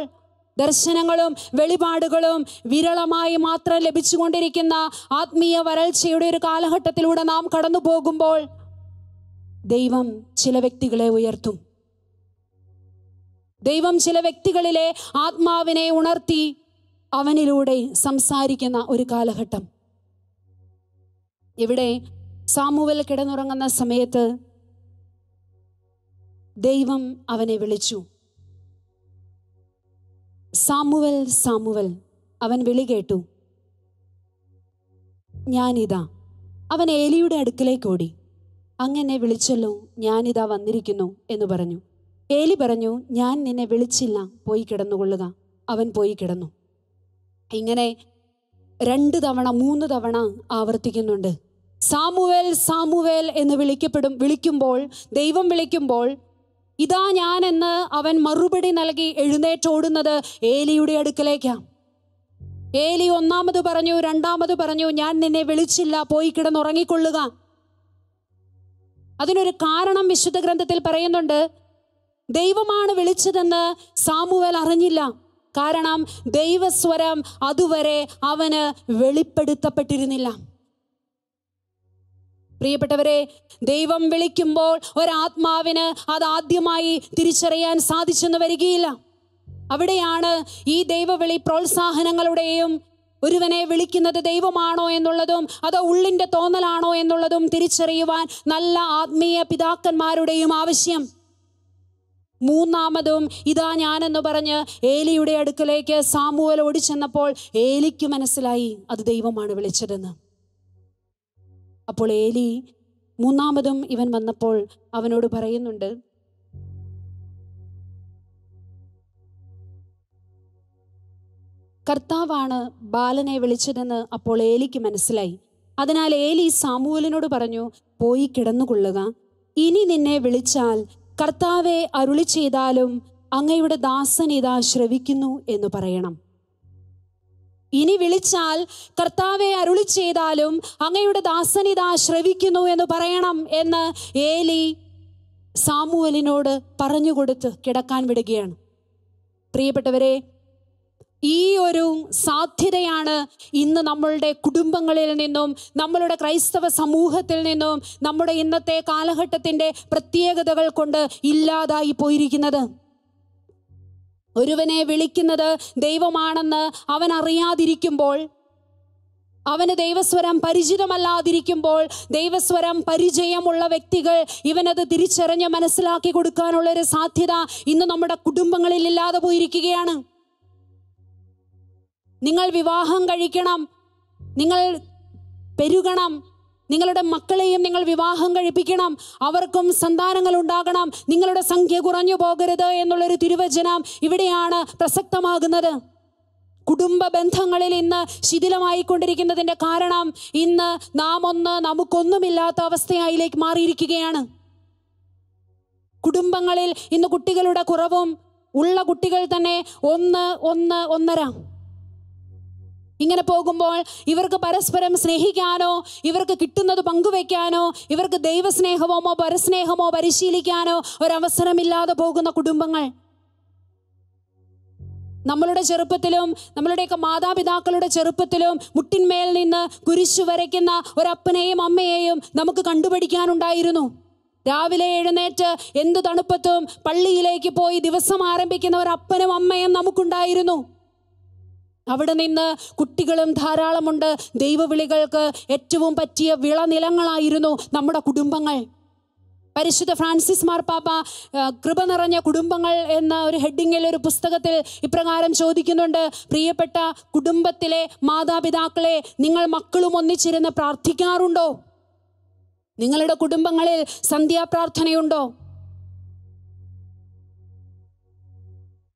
ദർശനങ്ങളും വെളിപാടുകളും വിരളമായി മാത്രം ലഭിച്ചുകൊണ്ടിരിക്കുന്ന ആത്മീയ വരൾച്ചയുടെ ഒരു കാലഘട്ടത്തിലൂടെ നാം കടന്നു പോകുമ്പോൾ ദൈവം ചില വ്യക്തികളെ ഉയർത്തും ദൈവം ചില വ്യക്തികളിലെ ആത്മാവിനെ ഉണർത്തി അവനിലൂടെ സംസാരിക്കുന്ന ഒരു കാലഘട്ടം ഇവിടെ സാമുവൽ കിടന്നുറങ്ങുന്ന സമയത്ത് ദൈവം അവനെ വിളിച്ചു സാമുവൽ സാമുവൽ അവൻ വിളി കേട്ടു ഞാനിതാ അവൻ ഏലിയുടെ അടുക്കലേക്ക് ഓടി അങ്ങനെ വിളിച്ചല്ലോ ഞാനിതാ വന്നിരിക്കുന്നു എന്ന് പറഞ്ഞു ഏലി പറഞ്ഞു ഞാൻ നിന്നെ വിളിച്ചില്ല പോയി കിടന്നുകൊള്ളുക അവൻ പോയി കിടന്നു ഇങ്ങനെ രണ്ട് തവണ മൂന്ന് തവണ ആവർത്തിക്കുന്നുണ്ട് സാമുവേൽ സാമുവേൽ എന്ന് വിളിക്കപ്പെടും വിളിക്കുമ്പോൾ ദൈവം വിളിക്കുമ്പോൾ ഇതാ എന്ന് അവൻ മറുപടി നൽകി എഴുന്നേറ്റോടുന്നത് ഏലിയുടെ അടുക്കലേക്കാം ഏലി ഒന്നാമത് പറഞ്ഞു രണ്ടാമത് പറഞ്ഞു ഞാൻ നിന്നെ വിളിച്ചില്ല പോയി കിടന്നുറങ്ങിക്കൊള്ളുക അതിനൊരു കാരണം വിശുദ്ധ ഗ്രന്ഥത്തിൽ പറയുന്നുണ്ട് ദൈവമാണ് വിളിച്ചതെന്ന് സാമുവൽ അറിഞ്ഞില്ല കാരണം ദൈവസ്വരം അതുവരെ അവന് വെളിപ്പെടുത്തപ്പെട്ടിരുന്നില്ല പ്രിയപ്പെട്ടവരെ ദൈവം വിളിക്കുമ്പോൾ ഒരാത്മാവിന് അത് ആദ്യമായി തിരിച്ചറിയാൻ സാധിച്ചെന്ന് വരികയില്ല അവിടെയാണ് ഈ ദൈവവിളി പ്രോത്സാഹനങ്ങളുടെയും ഒരുവനെ വിളിക്കുന്നത് ദൈവമാണോ എന്നുള്ളതും അതോ ഉള്ളിൻ്റെ തോന്നലാണോ എന്നുള്ളതും തിരിച്ചറിയുവാൻ നല്ല ആത്മീയ പിതാക്കന്മാരുടെയും ആവശ്യം മൂന്നാമതും ഇതാ ഞാനെന്ന് പറഞ്ഞ് ഏലിയുടെ അടുക്കലേക്ക് സാമുവൽ ഓടിച്ചെന്നപ്പോൾ ഏലിക്ക് മനസ്സിലായി അത് ദൈവമാണ് വിളിച്ചതെന്ന് അപ്പോൾ ഏലി മൂന്നാമതും ഇവൻ വന്നപ്പോൾ അവനോട് പറയുന്നുണ്ട് കർത്താവാണ് ബാലനെ വിളിച്ചതെന്ന് അപ്പോൾ ഏലിക്ക് മനസ്സിലായി അതിനാൽ ഏലി സാമൂലിനോട് പറഞ്ഞു പോയി കിടന്നുകൊള്ളുക ഇനി നിന്നെ വിളിച്ചാൽ കർത്താവെ അരുളി ചെയ്താലും അങ്ങയുടെ ദാസൻ ഇതാ ശ്രവിക്കുന്നു എന്ന് പറയണം ഇനി വിളിച്ചാൽ കർത്താവെ അരുളി ചെയ്താലും അങ്ങയുടെ ദാസൻ ഇതാ ശ്രവിക്കുന്നു എന്ന് പറയണം എന്ന് ഏലി സാമുവലിനോട് പറഞ്ഞുകൊടുത്ത് കിടക്കാൻ വിടുകയാണ് പ്രിയപ്പെട്ടവരെ ഈ ഒരു സാധ്യതയാണ് ഇന്ന് നമ്മളുടെ കുടുംബങ്ങളിൽ നിന്നും നമ്മളുടെ ക്രൈസ്തവ സമൂഹത്തിൽ നിന്നും നമ്മുടെ ഇന്നത്തെ കാലഘട്ടത്തിൻ്റെ പ്രത്യേകതകൾ കൊണ്ട് ഇല്ലാതായി പോയിരിക്കുന്നത് ഒരുവനെ വിളിക്കുന്നത് ദൈവമാണെന്ന് അവൻ അറിയാതിരിക്കുമ്പോൾ അവന് ദൈവസ്വരം പരിചിതമല്ലാതിരിക്കുമ്പോൾ ദൈവസ്വരം പരിചയമുള്ള വ്യക്തികൾ ഇവനത് തിരിച്ചറിഞ്ഞ് മനസ്സിലാക്കി കൊടുക്കാനുള്ളൊരു സാധ്യത ഇന്ന് നമ്മുടെ കുടുംബങ്ങളിൽ ഇല്ലാതെ പോയിരിക്കുകയാണ് നിങ്ങൾ വിവാഹം കഴിക്കണം നിങ്ങൾ പെരുകണം നിങ്ങളുടെ മക്കളെയും നിങ്ങൾ വിവാഹം കഴിപ്പിക്കണം അവർക്കും സന്താനങ്ങൾ ഉണ്ടാകണം നിങ്ങളുടെ സംഖ്യ കുറഞ്ഞു പോകരുത് എന്നുള്ളൊരു തിരുവചനം ഇവിടെയാണ് പ്രസക്തമാകുന്നത് കുടുംബ ബന്ധങ്ങളിൽ ഇന്ന് ശിഥിലമായിക്കൊണ്ടിരിക്കുന്നതിൻ്റെ കാരണം ഇന്ന് നാം ഒന്ന് നമുക്കൊന്നുമില്ലാത്ത അവസ്ഥയായിലേക്ക് മാറിയിരിക്കുകയാണ് കുടുംബങ്ങളിൽ ഇന്ന് കുട്ടികളുടെ കുറവും ഉള്ള കുട്ടികൾ തന്നെ ഒന്ന് ഒന്ന് ഒന്നര ഇങ്ങനെ പോകുമ്പോൾ ഇവർക്ക് പരസ്പരം സ്നേഹിക്കാനോ ഇവർക്ക് കിട്ടുന്നത് പങ്കുവെക്കാനോ ഇവർക്ക് ദൈവസ്നേഹമോ പരസ്നേഹമോ പരിശീലിക്കാനോ ഒരവസരമില്ലാതെ പോകുന്ന കുടുംബങ്ങൾ നമ്മളുടെ ചെറുപ്പത്തിലും നമ്മളുടെയൊക്കെ മാതാപിതാക്കളുടെ ചെറുപ്പത്തിലും മുട്ടിന്മേൽ നിന്ന് കുരിശു വരയ്ക്കുന്ന ഒരപ്പനെയും അമ്മയെയും നമുക്ക് കണ്ടുപിടിക്കാനുണ്ടായിരുന്നു രാവിലെ എഴുന്നേറ്റ് എന്ത് തണുപ്പത്തും പള്ളിയിലേക്ക് പോയി ദിവസം ആരംഭിക്കുന്ന ഒരപ്പനും അമ്മയും നമുക്കുണ്ടായിരുന്നു അവിടെ നിന്ന് കുട്ടികളും ധാരാളമുണ്ട് ദൈവവിളികൾക്ക് ഏറ്റവും പറ്റിയ വിളനിലങ്ങളായിരുന്നു നമ്മുടെ കുടുംബങ്ങൾ പരിശുദ്ധ ഫ്രാൻസിസ് മാർപ്പാപ്പ കൃപ നിറഞ്ഞ കുടുംബങ്ങൾ എന്ന ഒരു ഹെഡിങ്ങിൽ ഒരു പുസ്തകത്തിൽ ഇപ്രകാരം ചോദിക്കുന്നുണ്ട് പ്രിയപ്പെട്ട കുടുംബത്തിലെ മാതാപിതാക്കളെ നിങ്ങൾ മക്കളും ഒന്നിച്ചിരുന്ന് പ്രാർത്ഥിക്കാറുണ്ടോ നിങ്ങളുടെ കുടുംബങ്ങളിൽ സന്ധ്യാപ്രാർത്ഥനയുണ്ടോ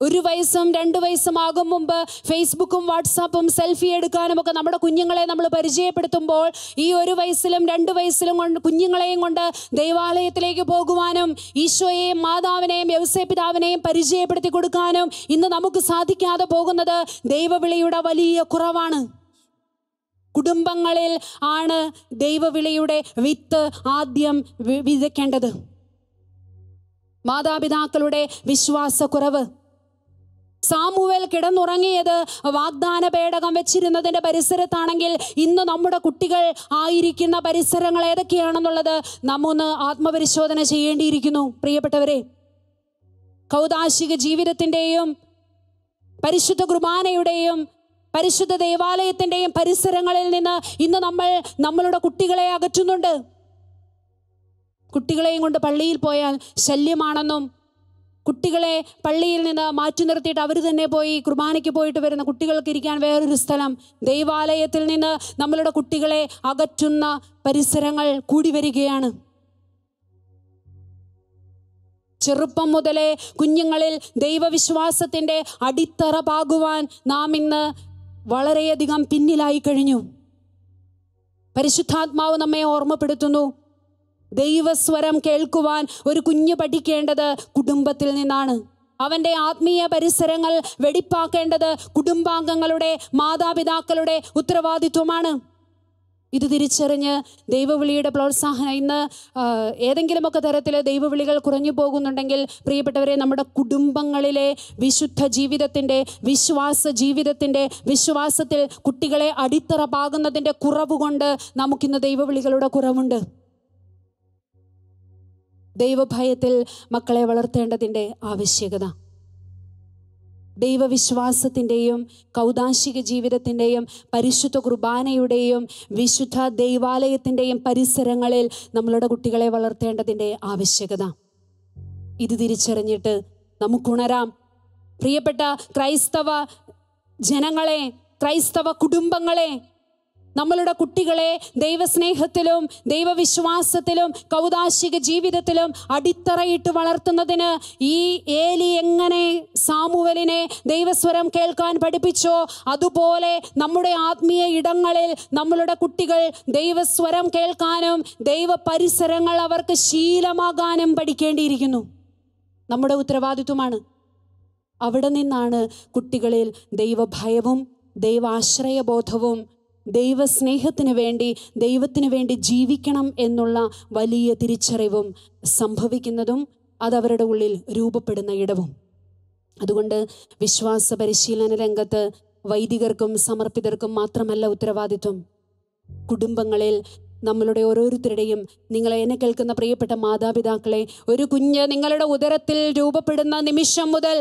ഒരു വയസ്സും രണ്ട് വയസ്സും ആകും മുമ്പ് ഫേസ്ബുക്കും വാട്സാപ്പും സെൽഫി എടുക്കാനും ഒക്കെ നമ്മുടെ കുഞ്ഞുങ്ങളെ നമ്മൾ പരിചയപ്പെടുത്തുമ്പോൾ ഈ ഒരു വയസ്സിലും രണ്ട് വയസ്സിലും കൊണ്ട് കുഞ്ഞുങ്ങളെയും കൊണ്ട് ദൈവാലയത്തിലേക്ക് പോകുവാനും ഈശോയെയും മാതാവിനെയും വ്യവസായ പിതാവിനെയും പരിചയപ്പെടുത്തി കൊടുക്കാനും ഇന്ന് നമുക്ക് സാധിക്കാതെ പോകുന്നത് ദൈവവിളിയുടെ വലിയ കുറവാണ് കുടുംബങ്ങളിൽ ആണ് ദൈവവിളിയുടെ വിത്ത് ആദ്യം വിതയ്ക്കേണ്ടത് മാതാപിതാക്കളുടെ വിശ്വാസക്കുറവ് സാമുവേൽ കിടന്നുറങ്ങിയത് വാഗ്ദാന പേടകം വെച്ചിരുന്നതിൻ്റെ പരിസരത്താണെങ്കിൽ ഇന്ന് നമ്മുടെ കുട്ടികൾ ആയിരിക്കുന്ന പരിസരങ്ങൾ ഏതൊക്കെയാണെന്നുള്ളത് നമ്മൊന്ന് ആത്മപരിശോധന ചെയ്യേണ്ടിയിരിക്കുന്നു പ്രിയപ്പെട്ടവരെ കൗതാശിക ജീവിതത്തിൻ്റെയും പരിശുദ്ധ കുർബാനയുടെയും പരിശുദ്ധ ദേവാലയത്തിൻ്റെയും പരിസരങ്ങളിൽ നിന്ന് ഇന്ന് നമ്മൾ നമ്മളുടെ കുട്ടികളെ അകറ്റുന്നുണ്ട് കുട്ടികളെയും കൊണ്ട് പള്ളിയിൽ പോയാൽ ശല്യമാണെന്നും കുട്ടികളെ പള്ളിയിൽ നിന്ന് മാറ്റി നിർത്തിയിട്ട് അവർ തന്നെ പോയി കുർബാനയ്ക്ക് പോയിട്ട് വരുന്ന കുട്ടികൾക്ക് ഇരിക്കാൻ വേറൊരു സ്ഥലം ദൈവാലയത്തിൽ നിന്ന് നമ്മളുടെ കുട്ടികളെ അകറ്റുന്ന പരിസരങ്ങൾ കൂടി വരികയാണ് ചെറുപ്പം മുതലേ കുഞ്ഞുങ്ങളിൽ ദൈവവിശ്വാസത്തിൻ്റെ അടിത്തറ പാകുവാൻ നാം ഇന്ന് വളരെയധികം പിന്നിലായി കഴിഞ്ഞു പരിശുദ്ധാത്മാവ് നമ്മെ ഓർമ്മപ്പെടുത്തുന്നു ദൈവസ്വരം കേൾക്കുവാൻ ഒരു കുഞ്ഞ് പഠിക്കേണ്ടത് കുടുംബത്തിൽ നിന്നാണ് അവൻ്റെ ആത്മീയ പരിസരങ്ങൾ വെടിപ്പാക്കേണ്ടത് കുടുംബാംഗങ്ങളുടെ മാതാപിതാക്കളുടെ ഉത്തരവാദിത്വമാണ് ഇത് തിരിച്ചറിഞ്ഞ് ദൈവവിളിയുടെ പ്രോത്സാഹനം ഇന്ന് ഏതെങ്കിലുമൊക്കെ തരത്തിൽ ദൈവവിളികൾ കുറഞ്ഞു പോകുന്നുണ്ടെങ്കിൽ പ്രിയപ്പെട്ടവരെ നമ്മുടെ കുടുംബങ്ങളിലെ വിശുദ്ധ ജീവിതത്തിൻ്റെ വിശ്വാസ ജീവിതത്തിൻ്റെ വിശ്വാസത്തിൽ കുട്ടികളെ അടിത്തറ പാകുന്നതിൻ്റെ കുറവുകൊണ്ട് നമുക്കിന്ന് ദൈവവിളികളുടെ കുറവുണ്ട് ദൈവഭയത്തിൽ മക്കളെ വളർത്തേണ്ടതിൻ്റെ ആവശ്യകത ദൈവവിശ്വാസത്തിൻ്റെയും കൗതാശിക ജീവിതത്തിൻ്റെയും പരിശുദ്ധ കുർബാനയുടെയും വിശുദ്ധ ദൈവാലയത്തിൻ്റെയും പരിസരങ്ങളിൽ നമ്മളുടെ കുട്ടികളെ വളർത്തേണ്ടതിൻ്റെ ആവശ്യകത ഇത് തിരിച്ചറിഞ്ഞിട്ട് നമുക്കുണരാം പ്രിയപ്പെട്ട ക്രൈസ്തവ ജനങ്ങളെ ക്രൈസ്തവ കുടുംബങ്ങളെ നമ്മളുടെ കുട്ടികളെ ദൈവസ്നേഹത്തിലും ദൈവവിശ്വാസത്തിലും കൗതാശിക ജീവിതത്തിലും അടിത്തറയിട്ട് വളർത്തുന്നതിന് ഈ ഏലി എങ്ങനെ സാമുവലിനെ ദൈവസ്വരം കേൾക്കാൻ പഠിപ്പിച്ചോ അതുപോലെ നമ്മുടെ ആത്മീയ ഇടങ്ങളിൽ നമ്മളുടെ കുട്ടികൾ ദൈവസ്വരം കേൾക്കാനും ദൈവ പരിസരങ്ങൾ അവർക്ക് ശീലമാകാനും പഠിക്കേണ്ടിയിരിക്കുന്നു നമ്മുടെ ഉത്തരവാദിത്വമാണ് അവിടെ നിന്നാണ് കുട്ടികളിൽ ദൈവഭയവും ദൈവാശ്രയബോധവും ദൈവസ്നേഹത്തിന് വേണ്ടി ദൈവത്തിന് വേണ്ടി ജീവിക്കണം എന്നുള്ള വലിയ തിരിച്ചറിവും സംഭവിക്കുന്നതും അതവരുടെ ഉള്ളിൽ രൂപപ്പെടുന്ന ഇടവും അതുകൊണ്ട് വിശ്വാസ പരിശീലന രംഗത്ത് വൈദികർക്കും സമർപ്പിതർക്കും മാത്രമല്ല ഉത്തരവാദിത്വം കുടുംബങ്ങളിൽ നമ്മളുടെ ഓരോരുത്തരുടെയും നിങ്ങൾ എന്നെ കേൾക്കുന്ന പ്രിയപ്പെട്ട മാതാപിതാക്കളെ ഒരു കുഞ്ഞ് നിങ്ങളുടെ ഉദരത്തിൽ രൂപപ്പെടുന്ന നിമിഷം മുതൽ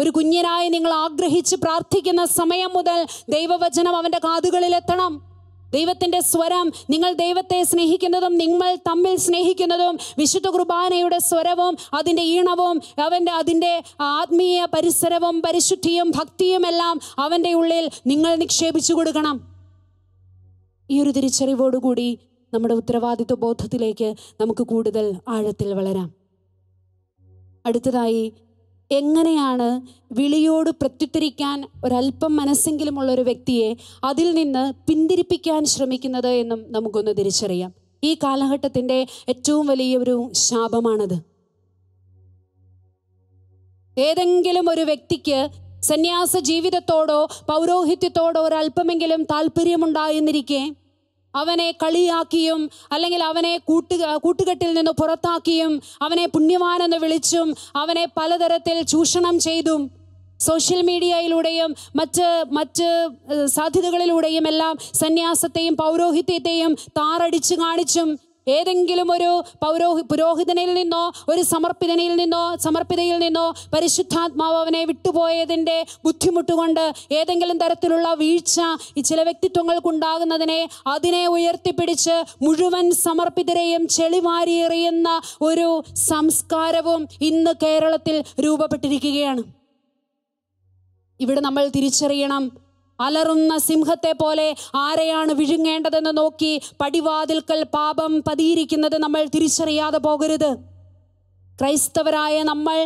ഒരു കുഞ്ഞിനായി നിങ്ങൾ ആഗ്രഹിച്ച് പ്രാർത്ഥിക്കുന്ന സമയം മുതൽ ദൈവവചനം അവൻ്റെ കാതുകളിൽ എത്തണം ദൈവത്തിൻ്റെ സ്വരം നിങ്ങൾ ദൈവത്തെ സ്നേഹിക്കുന്നതും നിങ്ങൾ തമ്മിൽ സ്നേഹിക്കുന്നതും വിശുദ്ധ കുർബാനയുടെ സ്വരവും അതിൻ്റെ ഈണവും അവൻ്റെ അതിൻ്റെ ആത്മീയ പരിസരവും പരിശുദ്ധിയും ഭക്തിയുമെല്ലാം അവൻ്റെ ഉള്ളിൽ നിങ്ങൾ നിക്ഷേപിച്ചു കൊടുക്കണം ഈ ഒരു തിരിച്ചറിവോടുകൂടി നമ്മുടെ ഉത്തരവാദിത്വ ബോധത്തിലേക്ക് നമുക്ക് കൂടുതൽ ആഴത്തിൽ വളരാം അടുത്തതായി എങ്ങനെയാണ് വിളിയോട് പ്രത്യുത്തരിക്കാൻ ഒരല്പം മനസ്സെങ്കിലുമുള്ള ഒരു വ്യക്തിയെ അതിൽ നിന്ന് പിന്തിരിപ്പിക്കാൻ ശ്രമിക്കുന്നത് എന്നും നമുക്കൊന്ന് തിരിച്ചറിയാം ഈ കാലഘട്ടത്തിൻ്റെ ഏറ്റവും വലിയ ഒരു ശാപമാണത് ഏതെങ്കിലും ഒരു വ്യക്തിക്ക് സന്യാസ ജീവിതത്തോടോ പൗരോഹിത്യത്തോടോ ഒരല്പമെങ്കിലും താല്പര്യമുണ്ടായെന്നിരിക്കെ അവനെ കളിയാക്കിയും അല്ലെങ്കിൽ അവനെ കൂട്ടു കൂട്ടുകെട്ടിൽ നിന്ന് പുറത്താക്കിയും അവനെ പുണ്യവാനെന്ന് വിളിച്ചും അവനെ പലതരത്തിൽ ചൂഷണം ചെയ്തും സോഷ്യൽ മീഡിയയിലൂടെയും മറ്റ് മറ്റ് സാധ്യതകളിലൂടെയും എല്ലാം സന്യാസത്തെയും പൗരോഹിത്യത്തെയും താറടിച്ച് കാണിച്ചും ഏതെങ്കിലും ഒരു പൗരോഹി പുരോഹിതനിൽ നിന്നോ ഒരു സമർപ്പിതനിൽ നിന്നോ സമർപ്പിതയിൽ നിന്നോ പരിശുദ്ധാത്മാവ് അവനെ വിട്ടുപോയതിൻ്റെ ബുദ്ധിമുട്ടുകൊണ്ട് ഏതെങ്കിലും തരത്തിലുള്ള വീഴ്ച ഈ ചില വ്യക്തിത്വങ്ങൾക്കുണ്ടാകുന്നതിനെ അതിനെ ഉയർത്തിപ്പിടിച്ച് മുഴുവൻ സമർപ്പിതരെയും ചെളിവാരിയെറിയുന്ന ഒരു സംസ്കാരവും ഇന്ന് കേരളത്തിൽ രൂപപ്പെട്ടിരിക്കുകയാണ് ഇവിടെ നമ്മൾ തിരിച്ചറിയണം അലറുന്ന സിംഹത്തെ പോലെ ആരെയാണ് വിഴുങ്ങേണ്ടതെന്ന് നോക്കി പടിവാതിൽക്കൽ പാപം പതിയിരിക്കുന്നത് നമ്മൾ തിരിച്ചറിയാതെ പോകരുത് ക്രൈസ്തവരായ നമ്മൾ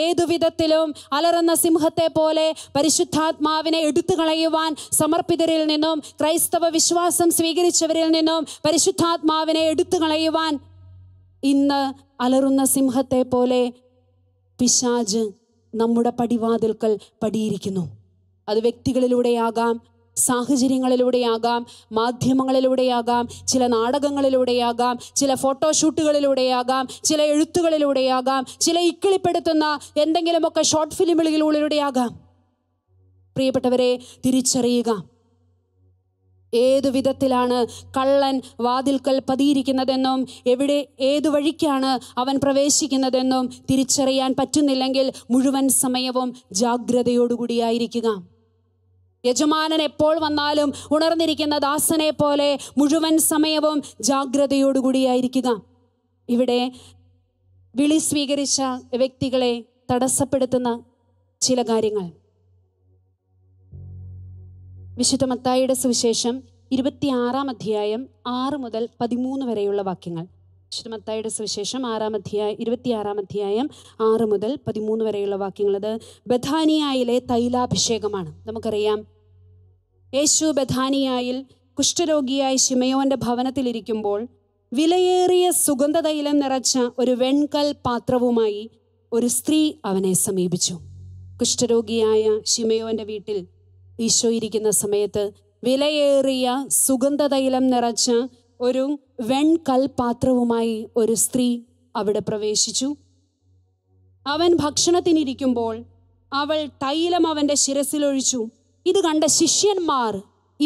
ഏതു വിധത്തിലും അലറുന്ന സിംഹത്തെ പോലെ പരിശുദ്ധാത്മാവിനെ എടുത്തു കളയുവാൻ സമർപ്പിതരിൽ നിന്നും ക്രൈസ്തവ വിശ്വാസം സ്വീകരിച്ചവരിൽ നിന്നും പരിശുദ്ധാത്മാവിനെ എടുത്തു കളയുവാൻ ഇന്ന് അലറുന്ന സിംഹത്തെ പോലെ പിശാജ് നമ്മുടെ പടിവാതിൽക്കൽ പടിയിരിക്കുന്നു അത് വ്യക്തികളിലൂടെയാകാം സാഹചര്യങ്ങളിലൂടെയാകാം മാധ്യമങ്ങളിലൂടെയാകാം ചില നാടകങ്ങളിലൂടെയാകാം ചില ഫോട്ടോഷൂട്ടുകളിലൂടെയാകാം ചില എഴുത്തുകളിലൂടെയാകാം ചില ഇക്കിളിപ്പെടുത്തുന്ന എന്തെങ്കിലുമൊക്കെ ഷോർട്ട് ഫിലിമുകളിലൂടെയാകാം പ്രിയപ്പെട്ടവരെ തിരിച്ചറിയുക ഏതു വിധത്തിലാണ് കള്ളൻ വാതിൽക്കൽ പതിയിരിക്കുന്നതെന്നും എവിടെ ഏതു വഴിക്കാണ് അവൻ പ്രവേശിക്കുന്നതെന്നും തിരിച്ചറിയാൻ പറ്റുന്നില്ലെങ്കിൽ മുഴുവൻ സമയവും ജാഗ്രതയോടുകൂടിയായിരിക്കുക യജമാനൻ എപ്പോൾ വന്നാലും ഉണർന്നിരിക്കുന്ന ദാസനെ പോലെ മുഴുവൻ സമയവും ജാഗ്രതയോടുകൂടിയായിരിക്കുക ഇവിടെ വിളി സ്വീകരിച്ച വ്യക്തികളെ തടസ്സപ്പെടുത്തുന്ന ചില കാര്യങ്ങൾ വിശുദ്ധ മത്തായിയുടെ സുവിശേഷം ഇരുപത്തിയാറാം അധ്യായം ആറ് മുതൽ പതിമൂന്ന് വരെയുള്ള വാക്യങ്ങൾ ശ്രീമത്തായുടെ സുവിശേഷം ആറാം അധ്യായം ഇരുപത്തിയാറാം അധ്യായം ആറ് മുതൽ പതിമൂന്ന് വരെയുള്ള വാക്യങ്ങളത് ബഥാനിയായിലെ തൈലാഭിഷേകമാണ് നമുക്കറിയാം യേശു ബഥാനിയായിൽ കുഷ്ഠരോഗിയായി ശിമയോന്റെ ഭവനത്തിലിരിക്കുമ്പോൾ വിലയേറിയ സുഗന്ധ തൈലം നിറച്ച ഒരു വെൺകൽ പാത്രവുമായി ഒരു സ്ത്രീ അവനെ സമീപിച്ചു കുഷ്ഠരോഗിയായ ശിമയോന്റെ വീട്ടിൽ ഈശോ ഇരിക്കുന്ന സമയത്ത് വിലയേറിയ സുഗന്ധ തൈലം നിറച്ച ഒരു വെൺകൽപാത്രവുമായി ഒരു സ്ത്രീ അവിടെ പ്രവേശിച്ചു അവൻ ഭക്ഷണത്തിനിരിക്കുമ്പോൾ അവൾ തൈലം അവൻ്റെ ശിരസിലൊഴിച്ചു ഇത് കണ്ട ശിഷ്യന്മാർ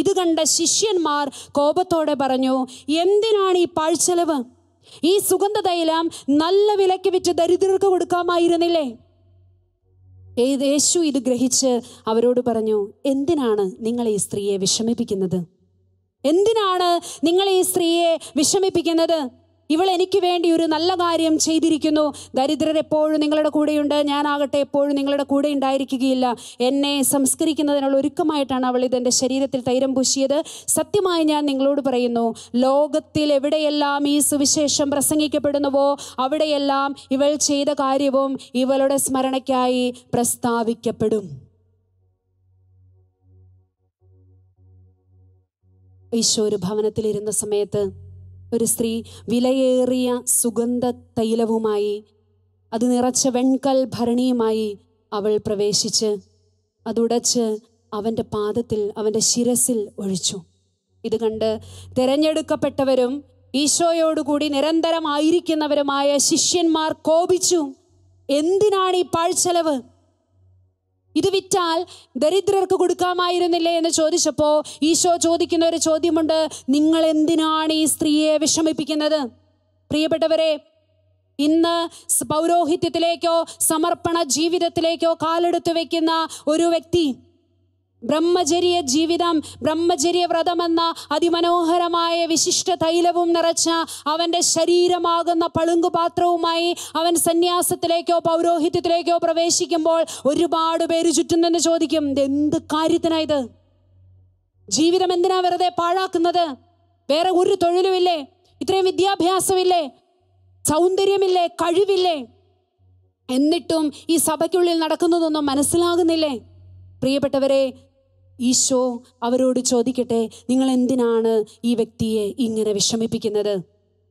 ഇത് കണ്ട ശിഷ്യന്മാർ കോപത്തോടെ പറഞ്ഞു എന്തിനാണ് ഈ പാഴ്ചെലവ് ഈ സുഗന്ധ തൈലം നല്ല വിലയ്ക്ക് വിറ്റ് ദരിദ്രർക്ക് കൊടുക്കാമായിരുന്നില്ലേ യേശു ഇത് ഗ്രഹിച്ച് അവരോട് പറഞ്ഞു എന്തിനാണ് നിങ്ങൾ ഈ സ്ത്രീയെ വിഷമിപ്പിക്കുന്നത് എന്തിനാണ് നിങ്ങൾ ഈ സ്ത്രീയെ വിഷമിപ്പിക്കുന്നത് ഇവൾ എനിക്ക് വേണ്ടി ഒരു നല്ല കാര്യം ചെയ്തിരിക്കുന്നു ദരിദ്രർ എപ്പോഴും നിങ്ങളുടെ കൂടെയുണ്ട് ഞാനാകട്ടെ എപ്പോഴും നിങ്ങളുടെ കൂടെ ഉണ്ടായിരിക്കുകയില്ല എന്നെ സംസ്കരിക്കുന്നതിനുള്ള ഒരുക്കമായിട്ടാണ് അവൾ ഇതെൻ്റെ ശരീരത്തിൽ തൈരം പൂശിയത് സത്യമായി ഞാൻ നിങ്ങളോട് പറയുന്നു ലോകത്തിൽ എവിടെയെല്ലാം ഈ സുവിശേഷം പ്രസംഗിക്കപ്പെടുന്നുവോ അവിടെയെല്ലാം ഇവൾ ചെയ്ത കാര്യവും ഇവളുടെ സ്മരണയ്ക്കായി പ്രസ്താവിക്കപ്പെടും ഈശോ ഒരു ഭവനത്തിലിരുന്ന സമയത്ത് ഒരു സ്ത്രീ വിലയേറിയ സുഗന്ധ തൈലവുമായി അത് നിറച്ച വെൺകൽ ഭരണിയുമായി അവൾ പ്രവേശിച്ച് അതുടച്ച് അവൻ്റെ പാദത്തിൽ അവൻ്റെ ശിരസിൽ ഒഴിച്ചു ഇത് കണ്ട് തിരഞ്ഞെടുക്കപ്പെട്ടവരും ഈശോയോടുകൂടി നിരന്തരമായിരിക്കുന്നവരുമായ ശിഷ്യന്മാർ കോപിച്ചു എന്തിനാണ് ഈ പാഴ്ചെലവ് ഇത് വിറ്റാൽ ദരിദ്രർക്ക് കൊടുക്കാമായിരുന്നില്ലേ എന്ന് ചോദിച്ചപ്പോൾ ഈശോ ചോദിക്കുന്ന ഒരു ചോദ്യമുണ്ട് നിങ്ങൾ എന്തിനാണ് ഈ സ്ത്രീയെ വിഷമിപ്പിക്കുന്നത് പ്രിയപ്പെട്ടവരെ ഇന്ന് പൗരോഹിത്യത്തിലേക്കോ സമർപ്പണ ജീവിതത്തിലേക്കോ കാലെടുത്ത് വയ്ക്കുന്ന ഒരു വ്യക്തി ബ്രഹ്മചര്യ ജീവിതം ബ്രഹ്മചര്യ വ്രതമെന്ന അതിമനോഹരമായ വിശിഷ്ട തൈലവും നിറച്ച അവൻ്റെ ശരീരമാകുന്ന പളുങ്കുപാത്രവുമായി അവൻ സന്യാസത്തിലേക്കോ പൗരോഹിത്യത്തിലേക്കോ പ്രവേശിക്കുമ്പോൾ ഒരുപാട് പേര് ചുറ്റും തന്നെ ചോദിക്കും എന്ത് കാര്യത്തിനായത് ജീവിതം എന്തിനാ വെറുതെ പാഴാക്കുന്നത് വേറെ ഒരു തൊഴിലുമില്ലേ ഇത്രയും വിദ്യാഭ്യാസമില്ലേ സൗന്ദര്യമില്ലേ കഴിവില്ലേ എന്നിട്ടും ഈ സഭയ്ക്കുള്ളിൽ നടക്കുന്നതൊന്നും മനസ്സിലാകുന്നില്ലേ പ്രിയപ്പെട്ടവരെ ഈശോ അവരോട് ചോദിക്കട്ടെ നിങ്ങൾ എന്തിനാണ് ഈ വ്യക്തിയെ ഇങ്ങനെ വിഷമിപ്പിക്കുന്നത്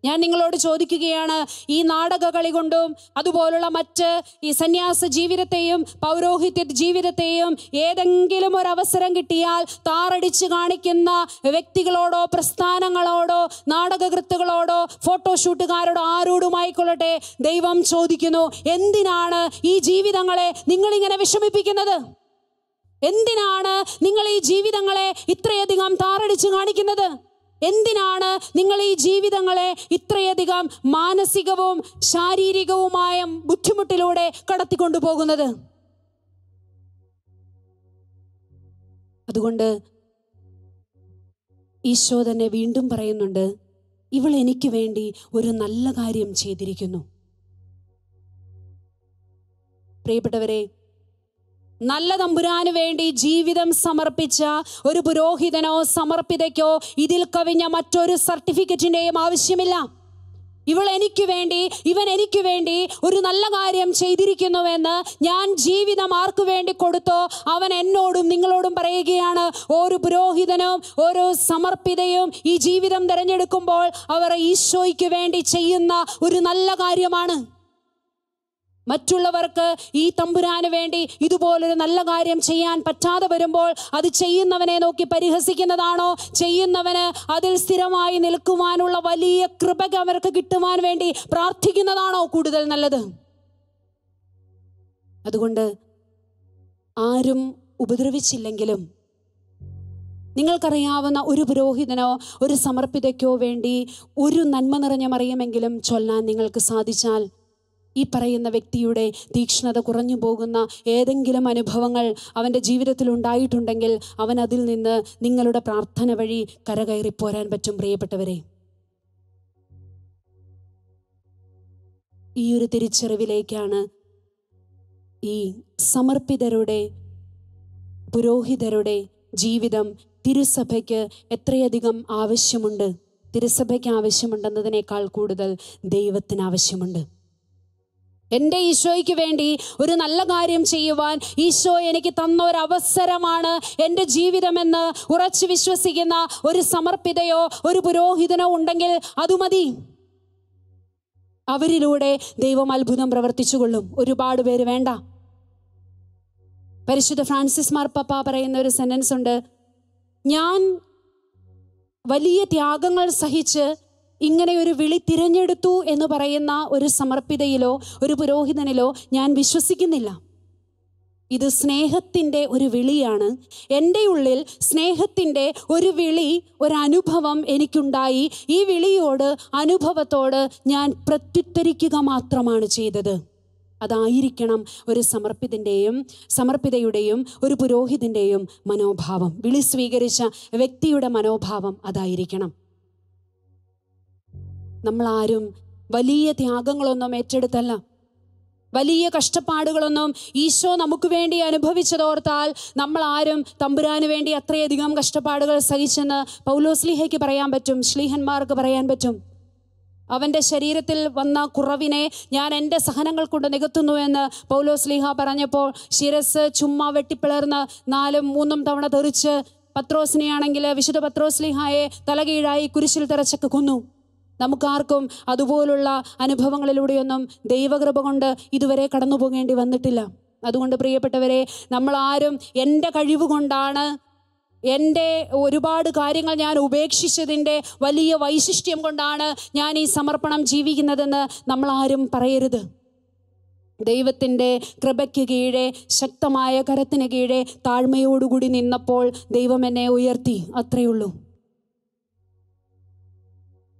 ഞാൻ നിങ്ങളോട് ചോദിക്കുകയാണ് ഈ നാടക കളി കൊണ്ടും അതുപോലുള്ള മറ്റ് ഈ സന്യാസ ജീവിതത്തെയും പൗരോഹിത്യ ജീവിതത്തെയും ഏതെങ്കിലും ഒരു അവസരം കിട്ടിയാൽ താറടിച്ച് കാണിക്കുന്ന വ്യക്തികളോടോ പ്രസ്ഥാനങ്ങളോടോ നാടകകൃത്തുകളോടോ ഫോട്ടോഷൂട്ടുകാരോടോ ആരോടുമായിക്കൊള്ളട്ടെ ദൈവം ചോദിക്കുന്നു എന്തിനാണ് ഈ ജീവിതങ്ങളെ നിങ്ങളിങ്ങനെ വിഷമിപ്പിക്കുന്നത് എന്തിനാണ് നിങ്ങൾ ഈ ജീവിതങ്ങളെ ഇത്രയധികം താറടിച്ച് കാണിക്കുന്നത് എന്തിനാണ് നിങ്ങൾ ഈ ജീവിതങ്ങളെ ഇത്രയധികം മാനസികവും ശാരീരികവുമായ ബുദ്ധിമുട്ടിലൂടെ കടത്തിക്കൊണ്ടു പോകുന്നത് അതുകൊണ്ട് ഈശോ തന്നെ വീണ്ടും പറയുന്നുണ്ട് ഇവൾ എനിക്ക് വേണ്ടി ഒരു നല്ല കാര്യം ചെയ്തിരിക്കുന്നു പ്രിയപ്പെട്ടവരെ നല്ല തമ്പുരാന് വേണ്ടി ജീവിതം സമർപ്പിച്ച ഒരു പുരോഹിതനോ സമർപ്പിതയ്ക്കോ ഇതിൽ കവിഞ്ഞ മറ്റൊരു സർട്ടിഫിക്കറ്റിൻ്റെയും ആവശ്യമില്ല ഇവൾ എനിക്ക് വേണ്ടി ഇവൻ എനിക്ക് വേണ്ടി ഒരു നല്ല കാര്യം ചെയ്തിരിക്കുന്നുവെന്ന് ഞാൻ ജീവിതം ആർക്ക് വേണ്ടി കൊടുത്തോ അവൻ എന്നോടും നിങ്ങളോടും പറയുകയാണ് ഓരോ പുരോഹിതനും ഓരോ സമർപ്പിതയും ഈ ജീവിതം തിരഞ്ഞെടുക്കുമ്പോൾ അവർ ഈശോയ്ക്ക് വേണ്ടി ചെയ്യുന്ന ഒരു നല്ല കാര്യമാണ് മറ്റുള്ളവർക്ക് ഈ തമ്പുരാന് വേണ്ടി ഇതുപോലൊരു നല്ല കാര്യം ചെയ്യാൻ പറ്റാതെ വരുമ്പോൾ അത് ചെയ്യുന്നവനെ നോക്കി പരിഹസിക്കുന്നതാണോ ചെയ്യുന്നവന് അതിൽ സ്ഥിരമായി നിൽക്കുവാനുള്ള വലിയ കൃപക അവർക്ക് കിട്ടുവാൻ വേണ്ടി പ്രാർത്ഥിക്കുന്നതാണോ കൂടുതൽ നല്ലത് അതുകൊണ്ട് ആരും ഉപദ്രവിച്ചില്ലെങ്കിലും നിങ്ങൾക്കറിയാവുന്ന ഒരു പുരോഹിതനോ ഒരു സമർപ്പിതയ്ക്കോ വേണ്ടി ഒരു നന്മ നിറഞ്ഞ മറിയുമെങ്കിലും ചൊല്ലാൻ നിങ്ങൾക്ക് സാധിച്ചാൽ ഈ പറയുന്ന വ്യക്തിയുടെ തീക്ഷ്ണത കുറഞ്ഞു പോകുന്ന ഏതെങ്കിലും അനുഭവങ്ങൾ അവൻ്റെ ജീവിതത്തിൽ ഉണ്ടായിട്ടുണ്ടെങ്കിൽ അവൻ അതിൽ നിന്ന് നിങ്ങളുടെ പ്രാർത്ഥന വഴി കരകയറി പോരാൻ പറ്റും പ്രിയപ്പെട്ടവരെ ഈ ഒരു തിരിച്ചറിവിലേക്കാണ് ഈ സമർപ്പിതരുടെ പുരോഹിതരുടെ ജീവിതം തിരുസഭയ്ക്ക് എത്രയധികം ആവശ്യമുണ്ട് തിരുസഭയ്ക്ക് ആവശ്യമുണ്ടെന്നതിനേക്കാൾ കൂടുതൽ ദൈവത്തിന് ആവശ്യമുണ്ട് എൻ്റെ ഈശോയ്ക്ക് വേണ്ടി ഒരു നല്ല കാര്യം ചെയ്യുവാൻ ഈശോ എനിക്ക് തന്ന ഒരു അവസരമാണ് എൻ്റെ ജീവിതമെന്ന് ഉറച്ചു വിശ്വസിക്കുന്ന ഒരു സമർപ്പിതയോ ഒരു പുരോഹിതനോ ഉണ്ടെങ്കിൽ അത് മതി അവരിലൂടെ ദൈവം അത്ഭുതം പ്രവർത്തിച്ചു കൊള്ളും ഒരുപാട് പേര് വേണ്ട പരിശുദ്ധ ഫ്രാൻസിസ് മാർപ്പപ്പ പറയുന്ന ഒരു സെന്റൻസ് ഉണ്ട് ഞാൻ വലിയ ത്യാഗങ്ങൾ സഹിച്ച് ഇങ്ങനെ ഒരു വിളി തിരഞ്ഞെടുത്തു എന്ന് പറയുന്ന ഒരു സമർപ്പിതയിലോ ഒരു പുരോഹിതനിലോ ഞാൻ വിശ്വസിക്കുന്നില്ല ഇത് സ്നേഹത്തിൻ്റെ ഒരു വിളിയാണ് എൻ്റെ ഉള്ളിൽ സ്നേഹത്തിൻ്റെ ഒരു വിളി ഒരനുഭവം എനിക്കുണ്ടായി ഈ വിളിയോട് അനുഭവത്തോട് ഞാൻ പ്രത്യുത്തരിക്കുക മാത്രമാണ് ചെയ്തത് അതായിരിക്കണം ഒരു സമർപ്പിതൻ്റെയും സമർപ്പിതയുടെയും ഒരു പുരോഹിതൻ്റെയും മനോഭാവം വിളി സ്വീകരിച്ച വ്യക്തിയുടെ മനോഭാവം അതായിരിക്കണം നമ്മളാരും വലിയ ത്യാഗങ്ങളൊന്നും ഏറ്റെടുത്തല്ല വലിയ കഷ്ടപ്പാടുകളൊന്നും ഈശോ നമുക്ക് വേണ്ടി അനുഭവിച്ചതോർത്താൽ നമ്മൾ ആരും തമ്പുരാന് വേണ്ടി അത്രയധികം കഷ്ടപ്പാടുകൾ സഹിച്ചെന്ന് പൗലോസ്ലിഹയ്ക്ക് പറയാൻ പറ്റും ശ്ലീഹന്മാർക്ക് പറയാൻ പറ്റും അവൻ്റെ ശരീരത്തിൽ വന്ന കുറവിനെ ഞാൻ എൻ്റെ സഹനങ്ങൾ കൊണ്ട് നികത്തുന്നു എന്ന് പൗലോസ്ലിഹ പറഞ്ഞപ്പോൾ ശിരസ് ചുമ്മാ വെട്ടിപ്പിളർന്ന് നാലും മൂന്നും തവണ തെറിച്ച് പത്രോസിനെയാണെങ്കിൽ വിശുദ്ധ പത്രോസ്ലിഹായെ തലകീഴായി കുരിശിൽ തെറച്ചൊക്കെ കൊന്നു നമുക്കാർക്കും അതുപോലുള്ള അനുഭവങ്ങളിലൂടെയൊന്നും ദൈവകൃപ കൊണ്ട് ഇതുവരെ കടന്നു പോകേണ്ടി വന്നിട്ടില്ല അതുകൊണ്ട് പ്രിയപ്പെട്ടവരെ നമ്മളാരും എൻ്റെ കഴിവ് കൊണ്ടാണ് എൻ്റെ ഒരുപാട് കാര്യങ്ങൾ ഞാൻ ഉപേക്ഷിച്ചതിൻ്റെ വലിയ വൈശിഷ്ട്യം കൊണ്ടാണ് ഞാൻ ഈ സമർപ്പണം ജീവിക്കുന്നതെന്ന് നമ്മളാരും പറയരുത് ദൈവത്തിൻ്റെ കൃപയ്ക്ക് കീഴെ ശക്തമായ കരത്തിന് കീഴെ താഴ്മയോടുകൂടി നിന്നപ്പോൾ ദൈവം എന്നെ ഉയർത്തി അത്രയുള്ളൂ